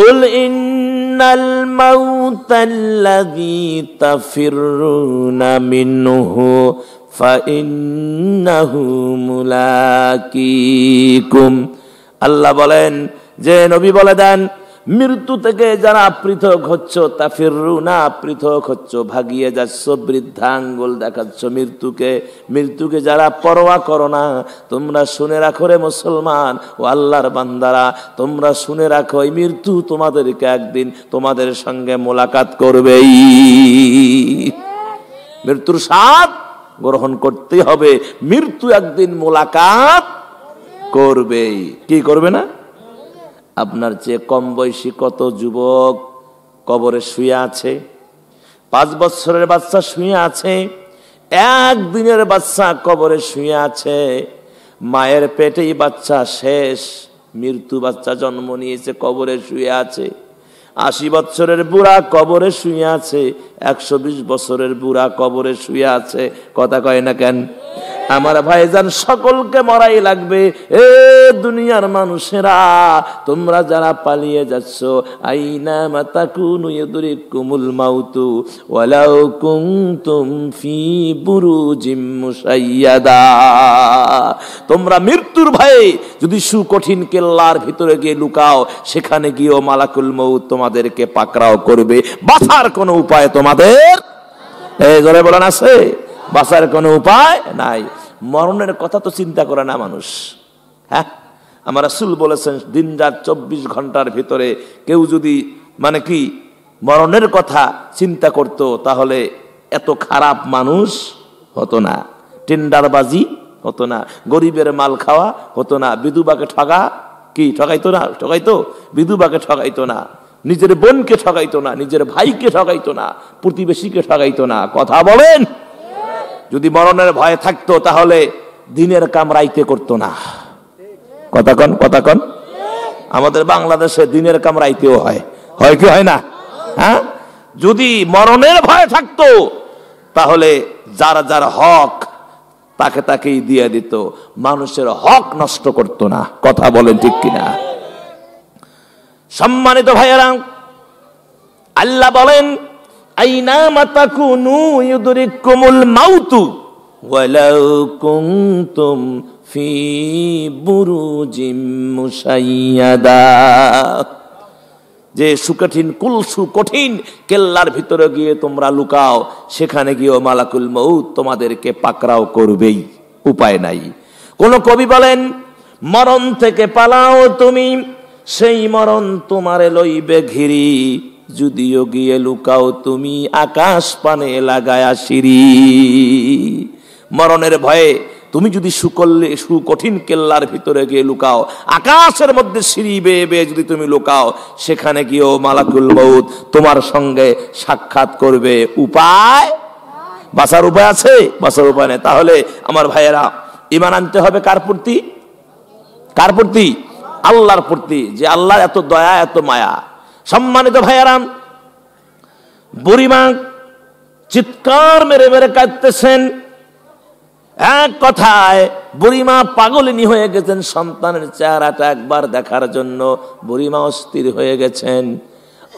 কুল ইন্নাল মাউতাল্লাযী তাফিরুনা মিনহু আল্লাহ বলেন যে নবী বলে দেন মৃত্যু থেকে যারা পৃথক হচ্ছ তা ফিরু না পৃথক হচ্ছ ভাগিয়ে যাচ্ছ বৃদ্ধাঙ্গুল দেখাচ্ছ মৃত্যুকে মৃত্যুকে যারা পরোয়া করো না তোমরা শুনে রাখো রে মুসলমান ও আল্লাহর বান্দারা তোমরা শুনে রাখো এই মৃত্যু তোমাদেরকে একদিন তোমাদের সঙ্গে মোলাকাত করবেই মৃত্যুর সাথ গ্রহণ করতে হবে মৃত্যু একদিন মোলাকাত করবেই কি করবে না আপনার চেয়ে কম বয়সী কত যুবক কবরে শুয়ে আছে পাঁচ বছরের বাচ্চা শুয়ে আছে একদিনের বাচ্চা কবরে শুয়ে আছে মায়ের পেটেই বাচ্চা শেষ মৃত্যু বাচ্চা জন্ম নিয়েছে কবরে শুয়ে আছে আশি বছরের বুড়া কবরে শুয়ে আছে একশো বিশ বছরের বুড়া কবরে শুয়ে আছে কথা কয় না কেন আমার ভাইজান সকলকে মরাই লাগবে এ দুনিয়ার মানুষেরা তোমরা যারা পালিয়ে যাচ্ছ আইনা মাতা কুনু ইদুরি কুমুল মাউতু ওয়ালাউ কুনতুম ফি বুরুজিম মুসাইয়াদা তোমরা মৃত্যুর ভয়ে যদি সুকঠিন কেল্লার ভিতরে গিয়ে লুকাও সেখানে গিয়েও মালাকুল মৌ তোমাদেরকে পাকড়াও করবে বাঁচার কোনো উপায় তোমাদের এই জোরে বলেন আছে বাঁচার কোনো উপায় নাই মরণের কথা তো চিন্তা করে না মানুষ হ্যাঁ আমার রাসুল বলেছেন দিন রাত চব্বিশ ঘন্টার ভিতরে কেউ যদি মানে কি মরণের কথা চিন্তা করত তাহলে এত খারাপ মানুষ হতো না টেন্ডারবাজি হতো না গরিবের মাল খাওয়া হতো না বিধুবাকে ঠগা কি ঠগাইতো না ঠগাইতো বিধুবাকে ঠগাইতো না নিজের বোনকে ঠগাইতো না নিজের ভাইকে ঠগাইতো না প্রতিবেশীকে ঠগাইতো না কথা বলেন যদি মরণের ভয় থাকতো তাহলে দিনের কাম রাইতে করতো না কথা কন কথা কন আমাদের বাংলাদেশে দিনের কাম রাইতেও হয় হয় কি হয় না হ্যাঁ যদি মরণের ভয় থাকতো তাহলে যার যার হক তাকে তাকেই দিয়ে দিত মানুষের হক নষ্ট করত না কথা বলেন ঠিক কিনা সম্মানিত ভাইয়ারাম আল্লাহ বলেন আইনা যে সুকঠিন কুলসু কঠিন কেল্লার ভিতরে গিয়ে তোমরা লুকাও সেখানে গিয়েও মালাকুল মৌ তোমাদেরকে পাকড়াও করবেই উপায় নাই কোন কবি বলেন মরণ থেকে পালাও তুমি সেই মরণ তোমারে লইবে ঘিরি যদিও গিয়ে লুকাও তুমি আকাশ পানে লাগায় আসিরি মরণের ভয়ে তুমি যদি সুকল্লে সুকঠিন কেল্লার ভিতরে গিয়ে লুকাও আকাশের মধ্যে সিঁড়ি বেয়ে বেয়ে যদি তুমি লুকাও সেখানে গিয়েও মালাকুল মৌত তোমার সঙ্গে সাক্ষাৎ করবে উপায় বাসার উপায় আছে বাসার উপায় নেই তাহলে আমার ভাইয়েরা ইমান আনতে হবে কার প্রতি কার প্রতি আল্লাহর প্রতি যে আল্লাহ এত দয়া এত মায়া সম্মানিত ভাইয়ারাম বুড়িমা চিৎকার মেরে মেরে কাঁদতেছেন এক কথায় বুড়িমা পাগলিনী হয়ে গেছেন সন্তানের চেহারাটা একবার দেখার জন্য বুড়িমা অস্থির হয়ে গেছেন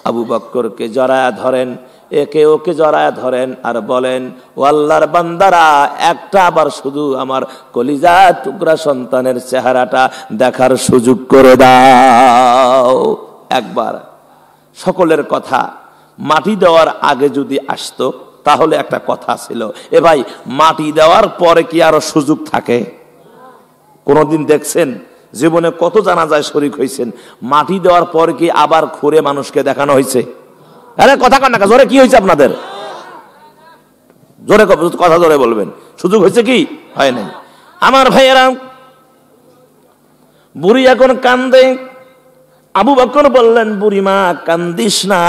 আবু বক্করকে জড়ায়া ধরেন একে ওকে জড়ায় ধরেন আর বলেন ও আল্লাহর বান্দারা একটা আবার শুধু আমার কলিজা টুকরা সন্তানের চেহারাটা দেখার সুযোগ করে দাও একবার সকলের কথা মাটি দেওয়ার আগে যদি আসতো তাহলে একটা কথা ছিল এ ভাই মাটি দেওয়ার পরে কি আরো সুযোগ থাকে কোনোদিন দেখছেন জীবনে কত জানা যায় শরিক হয়েছেন মাটি দেওয়ার পর কি আবার খুঁড়ে মানুষকে দেখানো হয়েছে আরে কথা না জোরে কি হয়েছে আপনাদের জোরে কথা জোরে বলবেন সুযোগ হয়েছে কি হয় নাই আমার ভাইয়েরা বুড়ি এখন কান্দে আবু বকর বললেন বুড়িমা কান্দিস না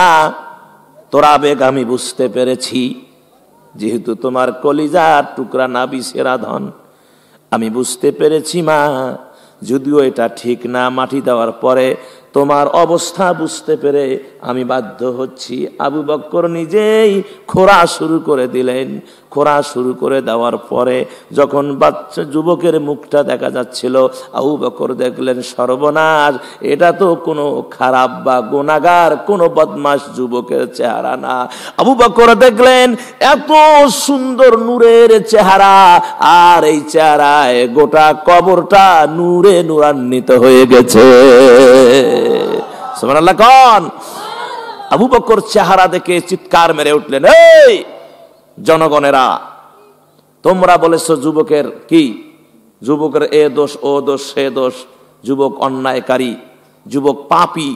তোর আবেগ আমি বুঝতে পেরেছি যেহেতু তোমার কলিজার টুকরা না বিষেরা ধন আমি বুঝতে পেরেছি মা যদিও এটা ঠিক না মাটি দেওয়ার পরে তোমার অবস্থা বুঝতে পেরে আমি বাধ্য হচ্ছি আবু বক্কর নিজেই খোরা শুরু করে দিলেন খোরা শুরু করে দেওয়ার পরে যখন বাচ্চা যুবকের মুখটা দেখা যাচ্ছিল আবু বকর দেখলেন সর্বনাশ এটা তো কোনো খারাপ বা গোনাগার কোনো বদমাস যুবকের চেহারা না আবু বকর দেখলেন এত সুন্দর নূরের চেহারা আর এই চেহারায় গোটা কবরটা নূরে নূরান্বিত হয়ে গেছে আবু বকর চেহারা দেখে চিৎকার মেরে উঠলেন এই জনগণেরা তোমরা বলেছ যুবকের কি যুবকের এ দোষ ও দোষ সে দোষ যুবক অন্যায়কারী যুবক পাপি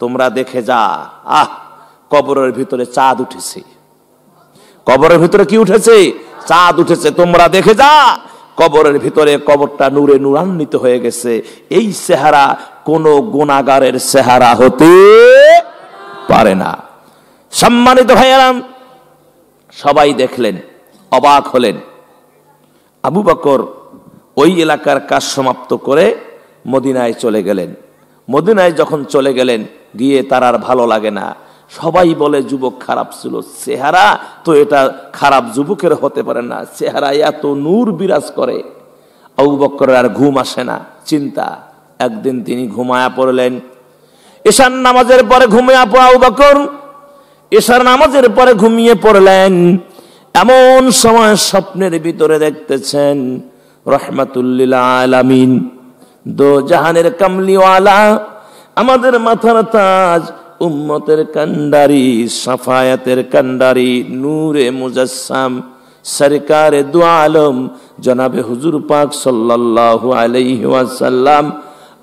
তোমরা দেখে যা আহ কবরের ভিতরে চাঁদ উঠেছে কবরের ভিতরে কি উঠেছে চাঁদ উঠেছে তোমরা দেখে যা কবরের ভিতরে কবরটা নূরে নূরান্বিত হয়ে গেছে এই চেহারা কোন গুণাগারের চেহারা হতে পারে না সম্মানিত ভাইয়ারাম সবাই দেখলেন অবাক হলেন আবু বকর ওই এলাকার কাজ সমাপ্ত করে মদিনায় চলে গেলেন মদিনায় যখন চলে গেলেন গিয়ে তার আর ভালো লাগে না সবাই বলে যুবক খারাপ ছিল চেহারা তো এটা খারাপ যুবকের হতে পারে না চেহারা এত নূর বিরাজ করে আবু বক্করের আর ঘুম আসে না চিন্তা একদিন তিনি ঘুমায়া পড়লেন ঈশান নামাজের পরে ঘুমিয়া পড়া আবু বকর এশার নামাজের পরে ঘুমিয়ে পড়লেন এমন সময় স্বপ্নের ভিতরে দেখতেছেন রহমাতুল্লিল আলামিন দো জাহানের কামলিওয়ালা আমাদের মাথার তাজ উম্মতের কান্ডারি সাফায়াতের কান্ডারি নূরে মুজাসাম সরকারে দু আলম জনাবে হুজুর পাক সাল্লাল্লাহু আলাইহি ওয়াসাল্লাম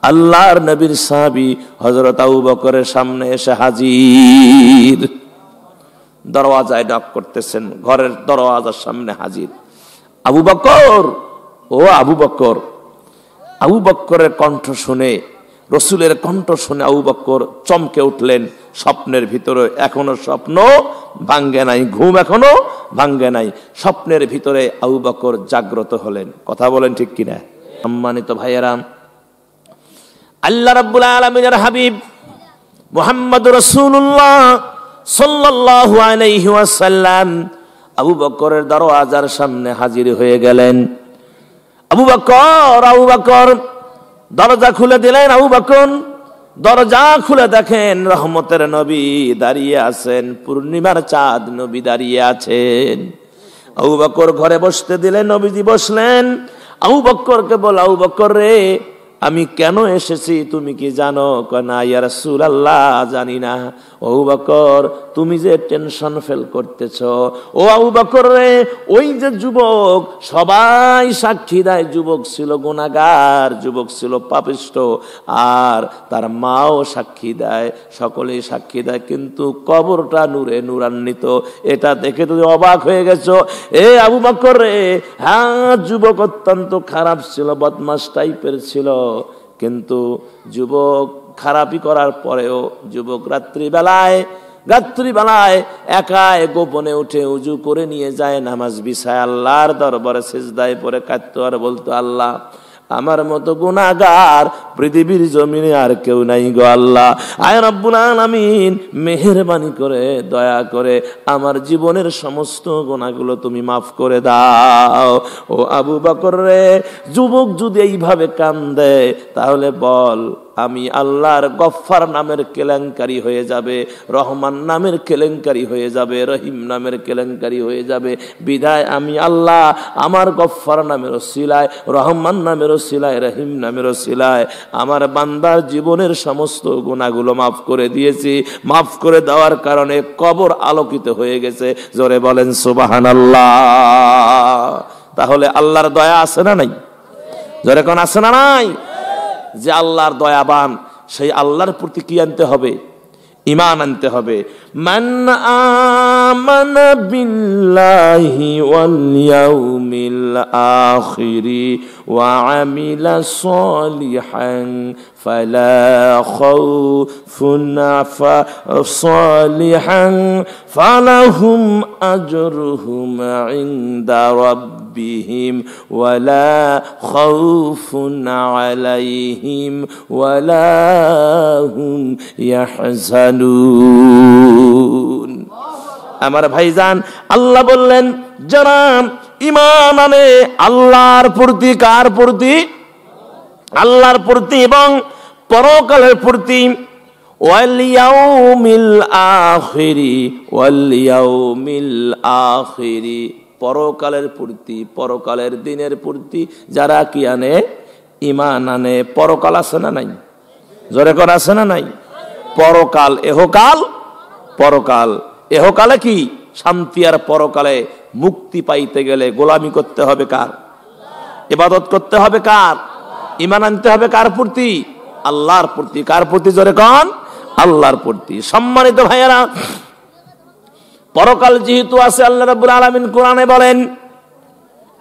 আল্লাহর নবীর সাহাবী হযরত আবু বকরের সামনে এসে হাজির দরওয়াজায় ডাক করতেছেন ঘরের দরওয়াজার সামনে হাজির আবু বকর ও আবু বকর আবু বক্করের কণ্ঠ শুনে রসুলের কণ্ঠ শুনে আবু বক্কর চমকে উঠলেন স্বপ্নের ভিতরে এখনো স্বপ্ন ভাঙ্গে নাই ঘুম এখনো ভাঙ্গে নাই স্বপ্নের ভিতরে আবু বকর জাগ্রত হলেন কথা বলেন ঠিক কিনা সম্মানিত ভাইয়েরা আল্লাহ রাবুল আলমিনের হাবিব মোহাম্মদ রসুল্লাহ সাল্লাল্লাহু আলাইহি ওয়াসাল্লাম আবু বকরের দরওয়াজার সামনে হাজির হয়ে গেলেন আবু বকর আবু বকর দরজা খুলে দিলেন আবু বকর দরজা খুলে দেখেন রহমতের নবী দাঁড়িয়ে আছেন পূর্ণিমার চাঁদ নবী দাঁড়িয়ে আছেন আবু বকর ঘরে বসতে দিলেন নবীজি বসলেন আবু বকরকে বল আবু বকর রে আমি কেন এসেছি তুমি কি জানো না ইয়ারসুল আল্লাহ জানি না অহু বাকর তুমি যে টেনশন ফেল করতেছ ও আবু বাকর রে ওই যে যুবক সবাই সাক্ষী দেয় যুবক ছিল গুণাগার যুবক ছিল পাপিষ্ট আর তার মাও সাক্ষী দেয় সকলেই সাক্ষী দেয় কিন্তু কবরটা নূরে নূরান্বিত এটা দেখে তুমি অবাক হয়ে গেছো এ আবু বাকর রে হ্যাঁ যুবক অত্যন্ত খারাপ ছিল বদমাস টাইপের ছিল কিন্তু যুবক খারাপি করার পরেও যুবক রাত্রিবেলায় রাত্রিবেলায় একায় গোপনে উঠে উজু করে নিয়ে যায় নামাজ বিষায় আল্লাহর দরবারে সেজদায় পরে কাঁদত আর বলতো আল্লাহ আমার মতো গুণাগার পৃথিবীর জমিনে আর কেউ নাই গো আল্লাহ আয় রব্বুল আলামিন মেহেরবানি করে দয়া করে আমার জীবনের সমস্ত গোনাগুলো তুমি মাফ করে দাও ও আবু বকর রে যুবক যদি এইভাবে কান দেয় তাহলে বল আমি আল্লাহর গফ্ফার নামের কেলেঙ্কারি হয়ে যাবে রহমান নামের কেলেঙ্কারি হয়ে যাবে রহিম নামের কেলেঙ্কারি হয়ে যাবে বিদায় আমি আল্লাহ আমার গফ্ফার নামের শিলাই রহমান নামের শিলায় রহিম নামের শিলায় আমার বান্দার জীবনের সমস্ত গুণাগুলো মাফ করে দিয়েছি মাফ করে দেওয়ার কারণে কবর আলোকিত হয়ে গেছে জোরে বলেন সুবাহান আল্লাহ তাহলে আল্লাহর দয়া আছে না নাই জোরে কোন আছে না নাই যে আল্লাহর দয়াবান সেই আল্লাহর প্রতি কি আনতে হবে ইমান আনতে হবে من آمن بالله واليوم الآخر وعمل صالحا فلا خوف صالحا فلهم أجرهم عند ربهم ولا خوف عليهم ولا هم يحزنون আমার যান আল্লাহ বললেন যারা ইমান আনে মানে আল্লাহর প্রতি কার প্রতি আল্লাহর প্রতি এবং পরকালের প্রতি পরকালের প্রতি পরকালের দিনের প্রতি যারা কি আনে ইমান আনে পরকাল আছে না নাই জোরে কর আছে না নাই পরকাল এহকাল পরকাল এহকালে কি শান্তি আর পরকালে মুক্তি পাইতে গেলে গোলামি করতে হবে কার ইবাদত করতে হবে কার ইমান আনতে হবে কার প্রতি আল্লাহর প্রতি কার প্রতি জোরে কন আল্লাহর প্রতি সম্মানিত ভাইয়েরা পরকাল যেহেতু আছে আল্লাহ রাব্বুল আলামিন কোরআনে বলেন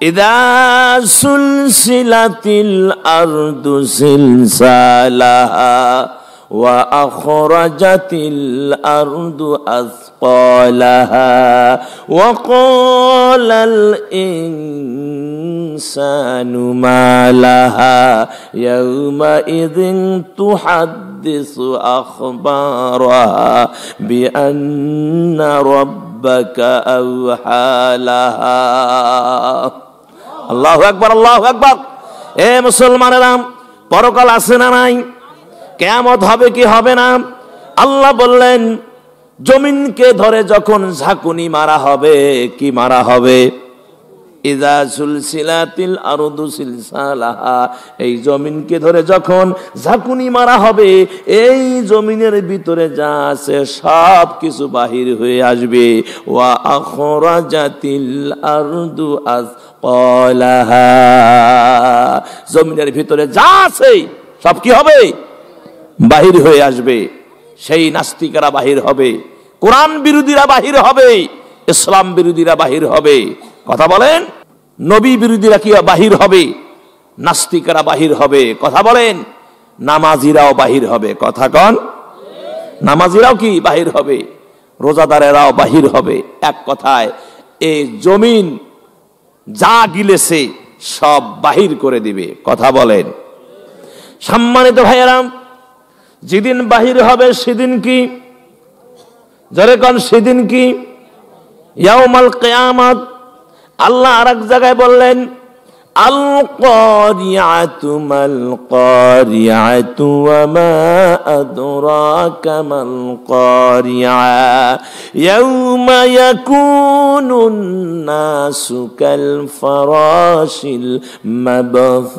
ইদা সিলাতিল আরদু সিলসালাহা واخرجت الارض اثقالها وقال الانسان ما لها يومئذ تحدث اخبارها بان ربك اوحى لها الله اكبر الله اكبر এ মুসলমানেরাম পরকাল আছে না নাই কেয়ামত হবে কি হবে না আল্লাহ বললেন জমিনকে ধরে যখন ঝাঁকুনি মারা হবে কি মারা হবে ইদা সুলসিলাতিল আরদু সিলসালাহা এই জমিনকে ধরে যখন ঝাঁকুনি মারা হবে এই জমিনের ভিতরে যা আছে সব কিছু বাহির হয়ে আসবে ওয়া আখরাজাতিল আরদু আজ কলাহা জমিনের ভিতরে যা আছে সব কি হবে বাহির হয়ে আসবে সেই নাস্তিকেরা বাহির হবে কোরআন বিরোধীরা বাহির হবে ইসলাম বিরোধীরা বাহির হবে কথা বলেন নবী বিরোধীরা কি বাহির হবে নাস্তিকেরা বাহির হবে কথা বলেন নামাজিরাও বাহির হবে কথা কন নামাজিরাও কি বাহির হবে রোজাদারেরাও বাহির হবে এক কথায় এ জমিন যা গিলেছে সব বাহির করে দিবে কথা বলেন সম্মানিত ভাইয়েরাম যেদিন বাহির হবে সেদিন কি জরে কন সেদিন কি ইয়াউমাল কেয়ামত আল্লাহ আর এক জায়গায় বললেন আল করিয়াতু মাল করিয়াতু আমা أدراك ما القارعة يوم يكون الناس كالفراش المبثوث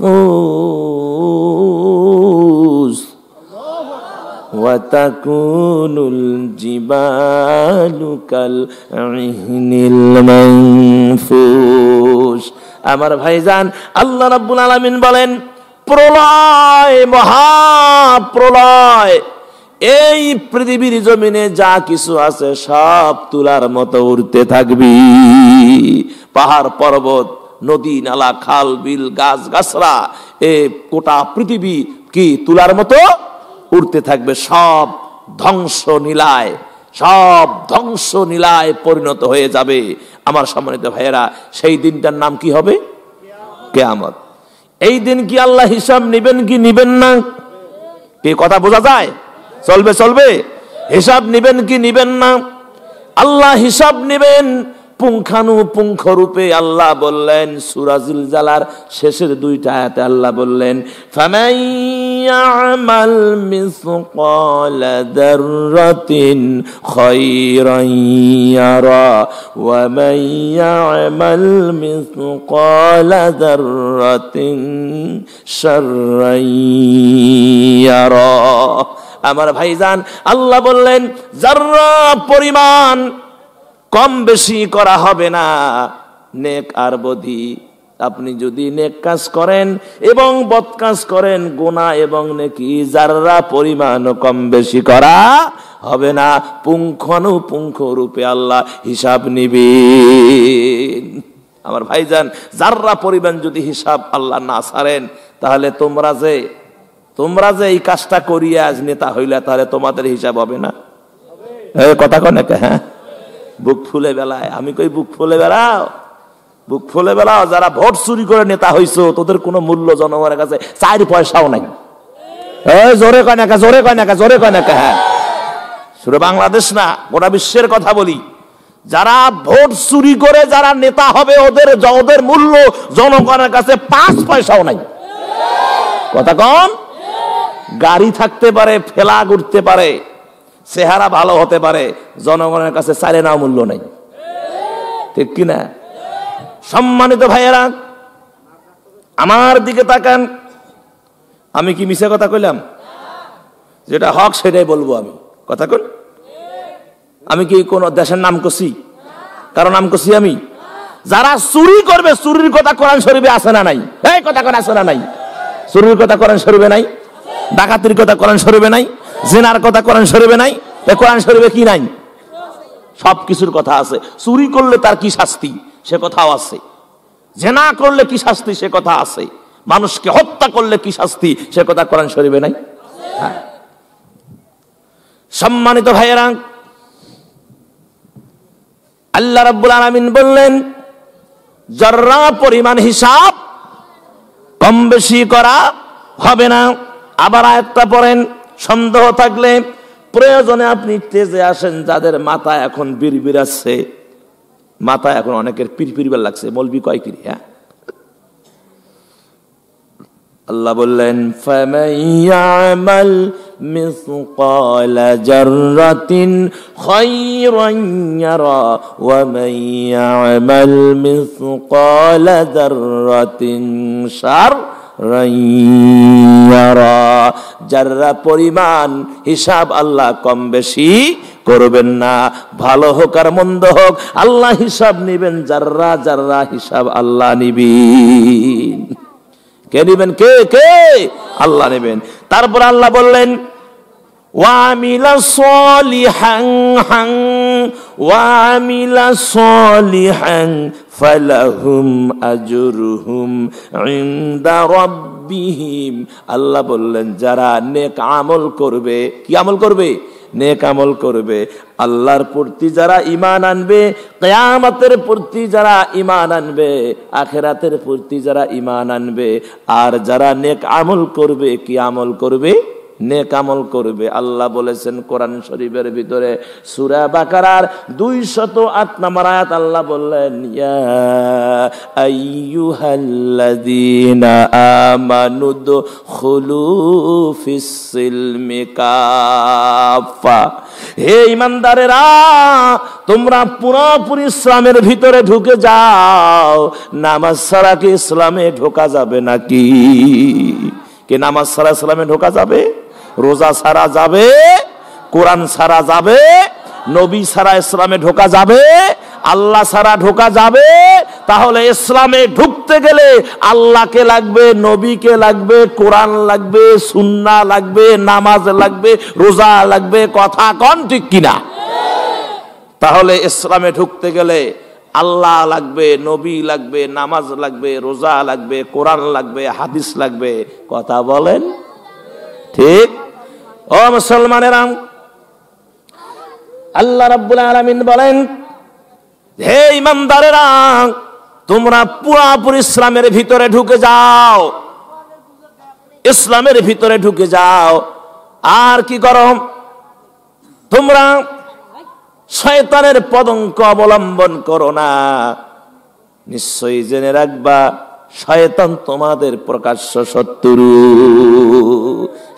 وتكون الجبال كالعهن المنفوش আমার ভাইজান আল্লাহ রাব্বুল আলামিন বলেন প্রলয় মহা প্রলয় এই পৃথিবীর জমিনে যা কিছু আছে সব তুলার মতো উড়তে থাকবি পাহাড় পর্বত নদী নালা খাল বিল গাছ গাছরা এ গোটা পৃথিবী কি তুলার মতো উড়তে থাকবে সব ধ্বংস নীলায় সব ধ্বংস নীলায় পরিণত হয়ে যাবে আমার সম্মানিত ভাইয়েরা সেই দিনটার নাম কি হবে কেয়ামত এই দিন কি আল্লাহ হিসাব নিবেন কি নিবেন না কে কথা বোঝা যায় চলবে চলবে হিসাব নিবেন কি নিবেন না আল্লাহ হিসাব নিবেন পুঙ্খানুপুঙ্খ রূপে আল্লাহ বললেন সুরাজুল জালার শেষের দুইটা আয়াতে আল্লাহ বললেন আমার ভাইজান আল্লাহ বললেন জাররা পরিমাণ কম বেশি করা হবে না নেক আর বধি আপনি যদি নেক কাজ করেন এবং বদ কাজ করেন গোনা এবং নেকি যাররা পরিমাণ কম বেশি করা হবে না পুঙ্খানুপুঙ্খ রূপে আল্লাহ হিসাব নিবি আমার ভাইজান যাররা পরিমাণ যদি হিসাব আল্লাহ না সারেন তাহলে তোমরা যে তোমরা যে এই কাজটা করিয়া আজ নেতা হইলে তাহলে তোমাদের হিসাব হবে না কথা কনে হ্যাঁ বুক ফুলে বেলায় আমি কই বুক ফুলে বেড়াও বুক ফুলে বেলাও যারা ভোট চুরি করে নেতা হয়েছো তোদের কোনো মূল্য জনগণের কাছে চার পয়সাও নাই জোরে কয় নাকা জোরে কয় নাকা জোরে কয় নাকা হ্যাঁ শুধু বাংলাদেশ না গোটা বিশ্বের কথা বলি যারা ভোট চুরি করে যারা নেতা হবে ওদের ওদের মূল্য জনগণের কাছে পাঁচ পয়সাও নাই কথা কম গাড়ি থাকতে পারে ফেলা ঘুরতে পারে চেহারা ভালো হতে পারে জনগণের কাছে চাইলে না মূল্য নেই ঠিক কিনা সম্মানিত ভাইয়েরা আমার দিকে তাকান আমি কি মিশে কথা কইলাম যেটা হক সেটাই বলবো আমি কথা কন আমি কি কোন দেশের নাম কষি কারো নাম কষি আমি যারা চুরি করবে চুরির কথা কোরআন শরীফে আছে না নাই কথা কোরআন আছে না নাই চুরির কথা কোরআন শরীফে নাই ডাকাতির কথা কোরআন শরীফে নাই জেনার কথা কোরআন শরীফে নাই কোরআন শরীফে কি নাই সব কিছুর কথা আছে চুরি করলে তার কি শাস্তি সে কথাও আছে জেনা করলে কি শাস্তি সে কথা আছে মানুষকে হত্যা করলে কি শাস্তি সে কথা কোরআন শরীফে নাই হ্যাঁ। সম্মানিত ভাইয়েরা আল্লাহ রাব্বুল আলামিন বললেন জর্রা পরিমাণ হিসাব কম বেশি করা হবে না আবার আয়ত্তা পড়েন সন্দেহ থাকলে প্রয়োজনে আপনি তেজে আসেন যাদের মাথা এখন বিড়বিড়াচ্ছে মাথা এখন অনেকের পিরপিরবার লাগছে বলবি কয় কিরি হ্যাঁ আল্লাহ বললেন ফামাইয়ামাল যারা পরিমাণ হিসাব আল্লাহ কম বেশি করবেন না ভালো হোক আর মন্দ হোক আল্লাহ হিসাব নিবেন যাররা যাররা হিসাব আল্লাহ নিবেন কে নিবেন কে কে আল্লাহ নেবেন তারপর আল্লাহ বললেন ওয়ামিলা সলিহাং হাং وعمل صالحا فلهم أجرهم عند ربهم আল্লাহ বললেন যারা নেক আমল করবে কি আমল করবে নেক আমল করবে আল্লাহর প্রতি যারা ইমান আনবে কেয়ামতের প্রতি যারা ইমান আনবে আখেরাতের প্রতি যারা ইমান আনবে আর যারা নেক আমল করবে কি আমল করবে নেক আমল করবে আল্লাহ বলেছেন কোরআন শরীফের ভিতরে সুরা বাকারার দুই শত আট নাম্বার আয়াত আল্লাহ বললেন আইয়ুহাল্লাযীনা আমানু দুখুলু ফিসসিলমি কাফা হে ইমানদারেরা তোমরা পুরোপুরি ইসলামের ভিতরে ঢুকে যাও নামাজ ছাড়া কি ইসলামে ঢোকা যাবে নাকি কে নামাজ ছাড়া ইসলামে ঢোকা যাবে রোজা ছাড়া যাবে কোরআন সারা যাবে নবী সারা ইসলামে ঢোকা যাবে আল্লাহ ছাড়া ঢোকা যাবে তাহলে ইসলামে ঢুকতে গেলে আল্লাহকে লাগবে নবীকে লাগবে কোরআন লাগবে সুন্না লাগবে নামাজ লাগবে রোজা লাগবে কথা কন ঠিক কিনা তাহলে ইসলামে ঢুকতে গেলে আল্লাহ লাগবে নবী লাগবে নামাজ লাগবে রোজা লাগবে কোরআন লাগবে হাদিস লাগবে কথা বলেন ঠিক ও মুসলমানের আল্লাহ রাব্বুল আলামিন বলেন হে ইমানদারেরা তোমরা পুরাপুরি ইসলামের ভিতরে ঢুকে যাও ইসলামের ভিতরে ঢুকে যাও আর কি করো তোমরা শয়তানের পদঙ্ক অবলম্বন করো না নিশ্চয়ই জেনে রাখবা শয়তান তোমাদের প্রকাশ্য শত্রু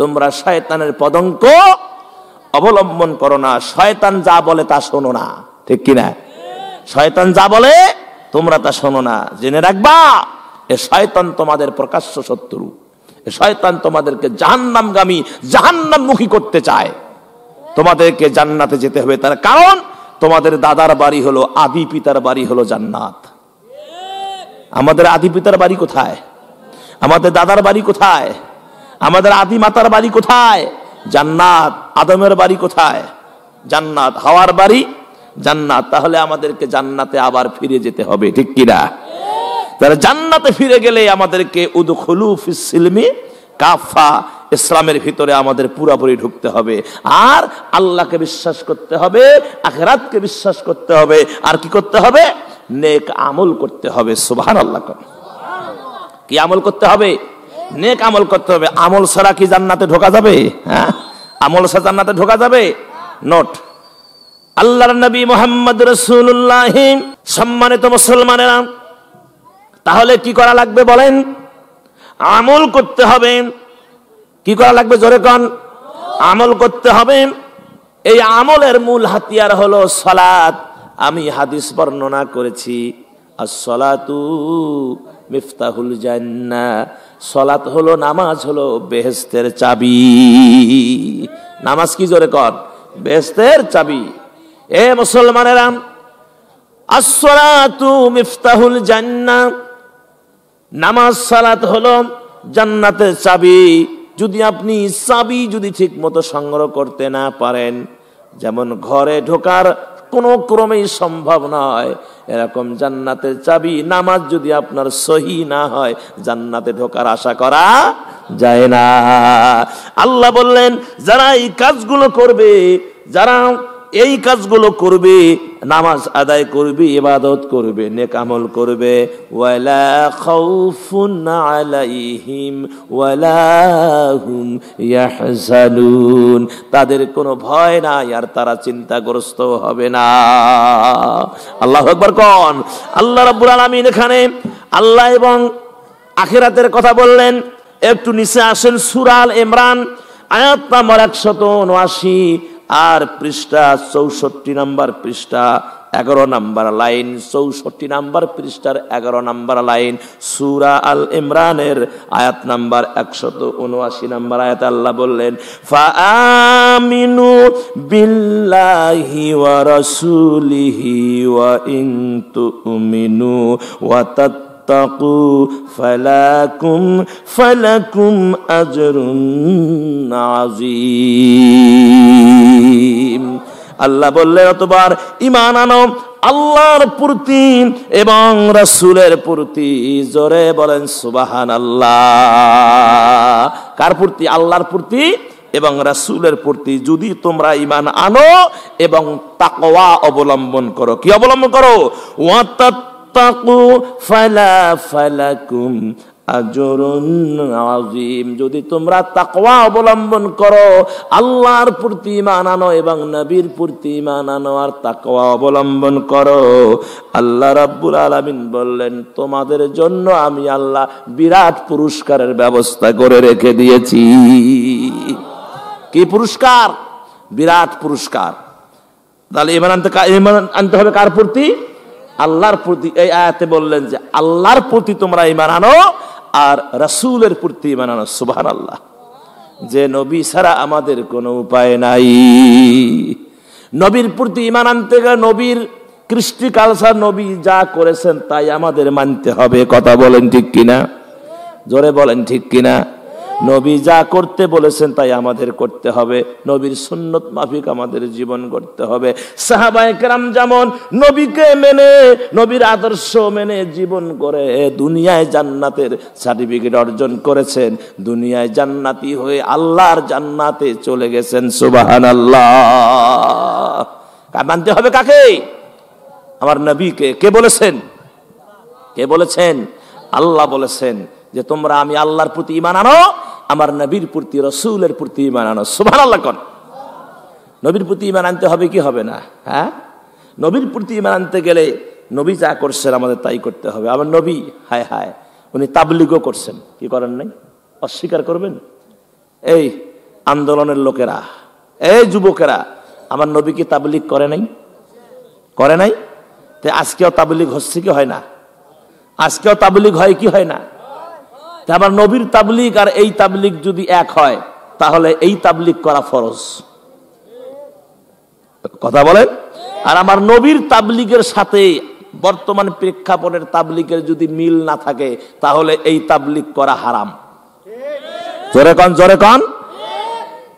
তোমরা শয়তানের পদঙ্ক অবলম্বন করো না শয়তান যা বলে তা শোনো না ঠিক কিনা শয়তান যা বলে তোমরা তা শোনো না জেনে রাখবা এ শয়তান তোমাদের প্রকাশ্য শত্রু শয়তান তোমাদেরকে জাহান্নামগামী জাহান্নামমুখী করতে চায় তোমাদেরকে জান্নাতে যেতে হবে তার কারণ তোমাদের দাদার বাড়ি হলো আদি পিতার বাড়ি হলো জান্নাত আমাদের আদি পিতার বাড়ি কোথায় আমাদের দাদার বাড়ি কোথায় আমাদের আদি মাতার বাড়ি কোথায় জান্নাত আদমের বাড়ি কোথায় জান্নাত হাওয়ার বাড়ি জান্নাত তাহলে আমাদেরকে জান্নাতে আবার ফিরে যেতে হবে ঠিক কিনা তাহলে জান্নাতে ফিরে গেলে আমাদেরকে উদখুলু ফিসিলমি কাফা ইসলামের ভিতরে আমাদের পুরাপুরি ঢুকতে হবে আর আল্লাহকে বিশ্বাস করতে হবে আখরাতকে বিশ্বাস করতে হবে আর কি করতে হবে নেক আমল করতে হবে সুবহান আল্লাহ কি আমল করতে হবে নেক আমল করতে হবে আমল ছাড়া কি জান্নাতে ঢোকা যাবে হ্যাঁ আমল ছাড়া জান্নাতে ঢোকা যাবে নট আল্লাহর নবী মোহাম্মদ রসুল্লাহ সম্মানিত মুসলমানেরা তাহলে কি করা লাগবে বলেন আমল করতে হবে কি করা লাগবে জোরে কন আমল করতে হবে এই আমলের মূল হাতিয়ার হলো সলাত আমি হাদিস বর্ণনা করেছি আর সলাতু মিফতাহুল জান্না সলাত হলো নামাজ হলো বেহেস্তের চাবি নামাজ কি জোরে কর বেহেস্তের চাবি এ মুসলমানেরা আসলাতু মিফতাহুল জান্না নামাজ সালাত হলো জান্নাতের চাবি যদি আপনি চাবি যদি ঠিক মতো সংগ্রহ করতে না পারেন যেমন ঘরে ঢোকার কোনো ক্রমেই সম্ভব নয় এরকম জান্নাতের চাবি নামাজ যদি আপনার সহি না হয় জান্নাতে ঢোকার আশা করা যায় না আল্লাহ বললেন যারা এই কাজগুলো করবে যারা এই কাজগুলো করবে নামাজ আদায় করবে ইবাদত করবে নেকামল করবে ওয়ালা খাউফুন আলাইহিম ওয়ালাহুম ইয়াহজানুন তাদের কোনো ভয় নাই আর তারা চিন্তাগ্রস্ত হবে না আল্লাহ একবার কন আল্লাহ রাব্বুল আলামিন এখানে আল্লাহ এবং আখিরাতের কথা বললেন একটু নিচে আসেন সুরাল ইমরান আয়াত নম্বর তো উনআশি আর পৃষ্ঠা চৌষট্টি নাম্বার পৃষ্ঠা এগারো নাম্বার লাইন চৌষট্টি নাম্বার পৃষ্ঠার এগারো নাম্বার লাইন সুরা আল ইমরানের আয়াত নাম্বার একশত উনআশি নাম্বার আয়াত আল্লাহ বললেন ফামিনু বিল্লাহি ওয়া রাসূলিহি ওয়া ইন তুমিনু ওয়া তাত تتقوا فلكم فلكم أجر عظيم আল্লাহ বললে অতবার ইমান আনো আল্লাহর প্রতি এবং রাসুলের প্রতি জোরে বলেন সুবাহান আল্লাহ কার প্রতি আল্লাহর প্রতি এবং রাসুলের প্রতি যদি তোমরা ইমান আনো এবং তাকওয়া অবলম্বন করো কি অবলম্বন করো ওয়াত তাকু আজিম যদি তোমরা তাকওয়া অবলম্বন করো আল্লাহর প্রতি মানানো এবং নবীর প্রতি মানানো আর তাকওয়া অবলম্বন করো আল্লাহ রাব্বুল আলামিন বললেন তোমাদের জন্য আমি আল্লাহ বিরাট পুরস্কারের ব্যবস্থা করে রেখে দিয়েছি কি পুরস্কার বিরাট পুরস্কার তাহলে ইমান আনতে ইমান আনতে হবে কার প্রতি আল্লাহর প্রতি এই আয়াতে বললেন যে আল্লাহর প্রতি তোমরা ইমান আনো আর রাসুলের প্রতি ইমান আনো সুবাহান আল্লাহ যে নবী ছাড়া আমাদের কোনো উপায় নাই নবীর প্রতি ইমান আনতে গেলে নবীর কৃষ্টি কালসার নবী যা করেছেন তাই আমাদের মানতে হবে কথা বলেন ঠিক কিনা জোরে বলেন ঠিক কিনা নবী যা করতে বলেছেন তাই আমাদের করতে হবে নবীর সুন্নত মাফিক আমাদের জীবন করতে হবে সাহাবায়াম যেমন নবীকে মেনে নবীর আদর্শ মেনে জীবন করে দুনিয়ায় জান্নাতের সার্টিফিকেট অর্জন করেছেন দুনিয়ায় জান্নাতি হয়ে আল্লাহর জান্নাতে চলে গেছেন সুবাহান আল্লাহ মানতে হবে কাকে আমার নবীকে কে বলেছেন কে বলেছেন আল্লাহ বলেছেন যে তোমরা আমি আল্লাহর প্রতি ইমান আনো আমার নবীর প্রতি রসুলের প্রতি ইমান আনো সুভান আল্লাহ কর নবীর প্রতি ইমান আনতে হবে কি হবে না হ্যাঁ নবীর প্রতি ইমান আনতে গেলে নবী যা করছেন আমাদের তাই করতে হবে আমার নবী হায় হায় উনি তাবলিগও করছেন কি করেন নাই অস্বীকার করবেন এই আন্দোলনের লোকেরা এই যুবকেরা আমার নবীকে তাবলিগ করে নাই করে নাই তে আজকেও তাবলিক হচ্ছে কি হয় না আজকেও তাবলিক হয় কি হয় না আবার নবীর তাবলিক আর এই তাবলিক যদি এক হয় তাহলে এই তাবলিক করা ফরজ কথা বলেন আর আমার নবীর তাবলিকের সাথে বর্তমান প্রেক্ষাপটের তাবলিকের যদি মিল না থাকে তাহলে এই তাবলিক করা হারাম জোরে কন জোরে কন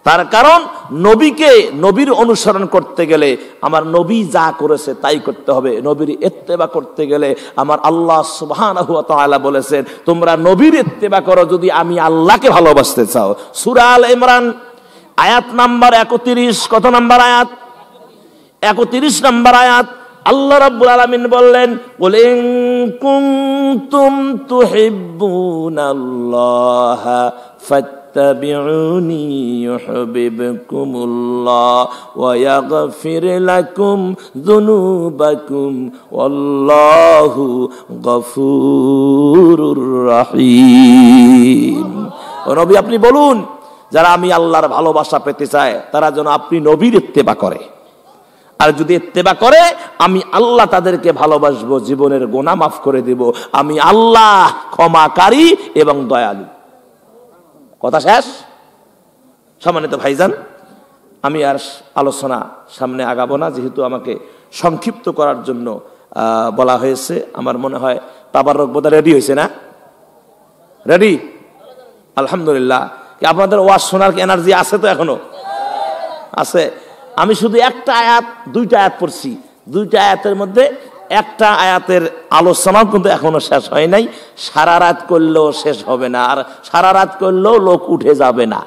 তার কারণ নবীকে নবীর অনুসরণ করতে গেলে আমার নবী যা করেছে তাই করতে হবে নবীর এত্তেবা করতে গেলে আমার আল্লাহ সুবাহান বলেছেন তোমরা নবীর এত্তেবা করো যদি আমি আল্লাহকে ভালোবাসতে চাও সুরাল ইমরান আয়াত নাম্বার একত্রিশ কত নাম্বার আয়াত একত্রিশ নাম্বার আয়াত আল্লাহ রাব্বুল আলামিন বললেন বলেন কুনতুম তুহিব্বুনাল্লাহ ফাত فاتبعوني يحببكم الله ويغفر لكم ذنوبكم والله غفور رحيم রবি আপনি বলুন যারা আমি আল্লাহর ভালোবাসা পেতে চায় তারা যেন আপনি নবীর ইত্তেবা করে আর যদি ইত্তেবা করে আমি আল্লাহ তাদেরকে ভালোবাসবো জীবনের গোনা মাফ করে দেব আমি আল্লাহ ক্ষমাকারী এবং দয়ালু কথা শেষ সম্মানিত ভাইজান আমি আর আলোচনা সামনে আগাবো না যেহেতু আমাকে সংক্ষিপ্ত করার জন্য বলা হয়েছে আমার মনে হয় বাবার রোগবোধা রেডি হয়েছে না রেডি আলহামদুলিল্লাহ আপনাদের ওয়াজ শোনার এনার্জি আছে তো এখনো আছে আমি শুধু একটা আয়াত দুইটা আয়াত পড়ছি দুইটা আয়াতের মধ্যে একটা আয়াতের আলোচনাও কিন্তু এখনো শেষ হয় নাই সারা রাত করলেও শেষ হবে না আর সারা রাত করলেও লোক উঠে যাবে না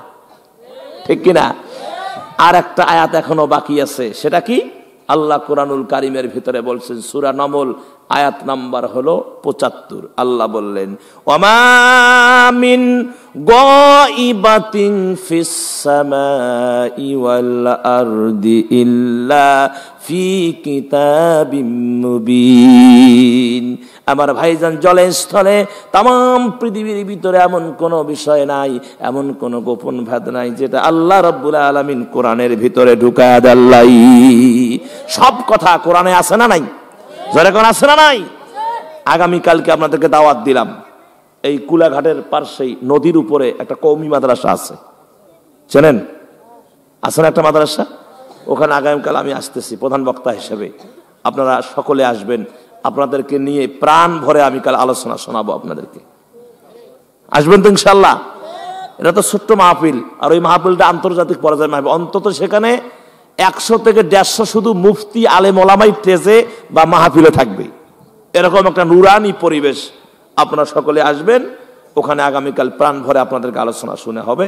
ঠিক কিনা আর একটা আয়াত এখনো বাকি আছে সেটা কি আল্লাহ কোরআনুল কারিমের ভিতরে বলছেন সুরা নমল আয়াত নাম্বার হলো পঁচাত্তর আল্লাহ বললেন অমামিন গাইবাতিন ফিস সামাই ইল্লা আমার ভাইজান জলে স্থলে তাম পৃথিবীর ভিতরে এমন কোনো বিষয় নাই এমন কোনো গোপন ভেদ নাই যেটা আল্লাহ রব্বুল আলমিন কোরআনের ভিতরে ঢুকায় আল্লাহ সব কথা কোরআনে আছে না নাই যেরকম আছে না নাই আগামীকালকে আপনাদেরকে দাওয়াত দিলাম এই কুলাঘাটের পার্শ্বেই নদীর উপরে একটা কৌমি মাদ্রাসা আছে চেনেন আছে না একটা মাদ্রাসা ওখানে আগামীকাল আমি আসতেছি প্রধান বক্তা হিসেবে আপনারা সকলে আসবেন আপনাদেরকে নিয়ে প্রাণ ভরে আমি কাল আলোচনা শোনাবো আপনাদেরকে আসবেন তো ইনশাল্লাহ এটা তো ছোট্ট মাহফিল আর ওই মাহফিলটা আন্তর্জাতিক পর্যায়ে মাহফিল অন্তত সেখানে একশো থেকে দেড়শো শুধু মুফতি আলেমলামাই স্টেজে বা মাহাফিলে থাকবে এরকম একটা নুরানি পরিবেশ আপনারা সকলে আসবেন ওখানে আগামীকাল প্রাণ ভরে আপনাদেরকে আলোচনা শুনে হবে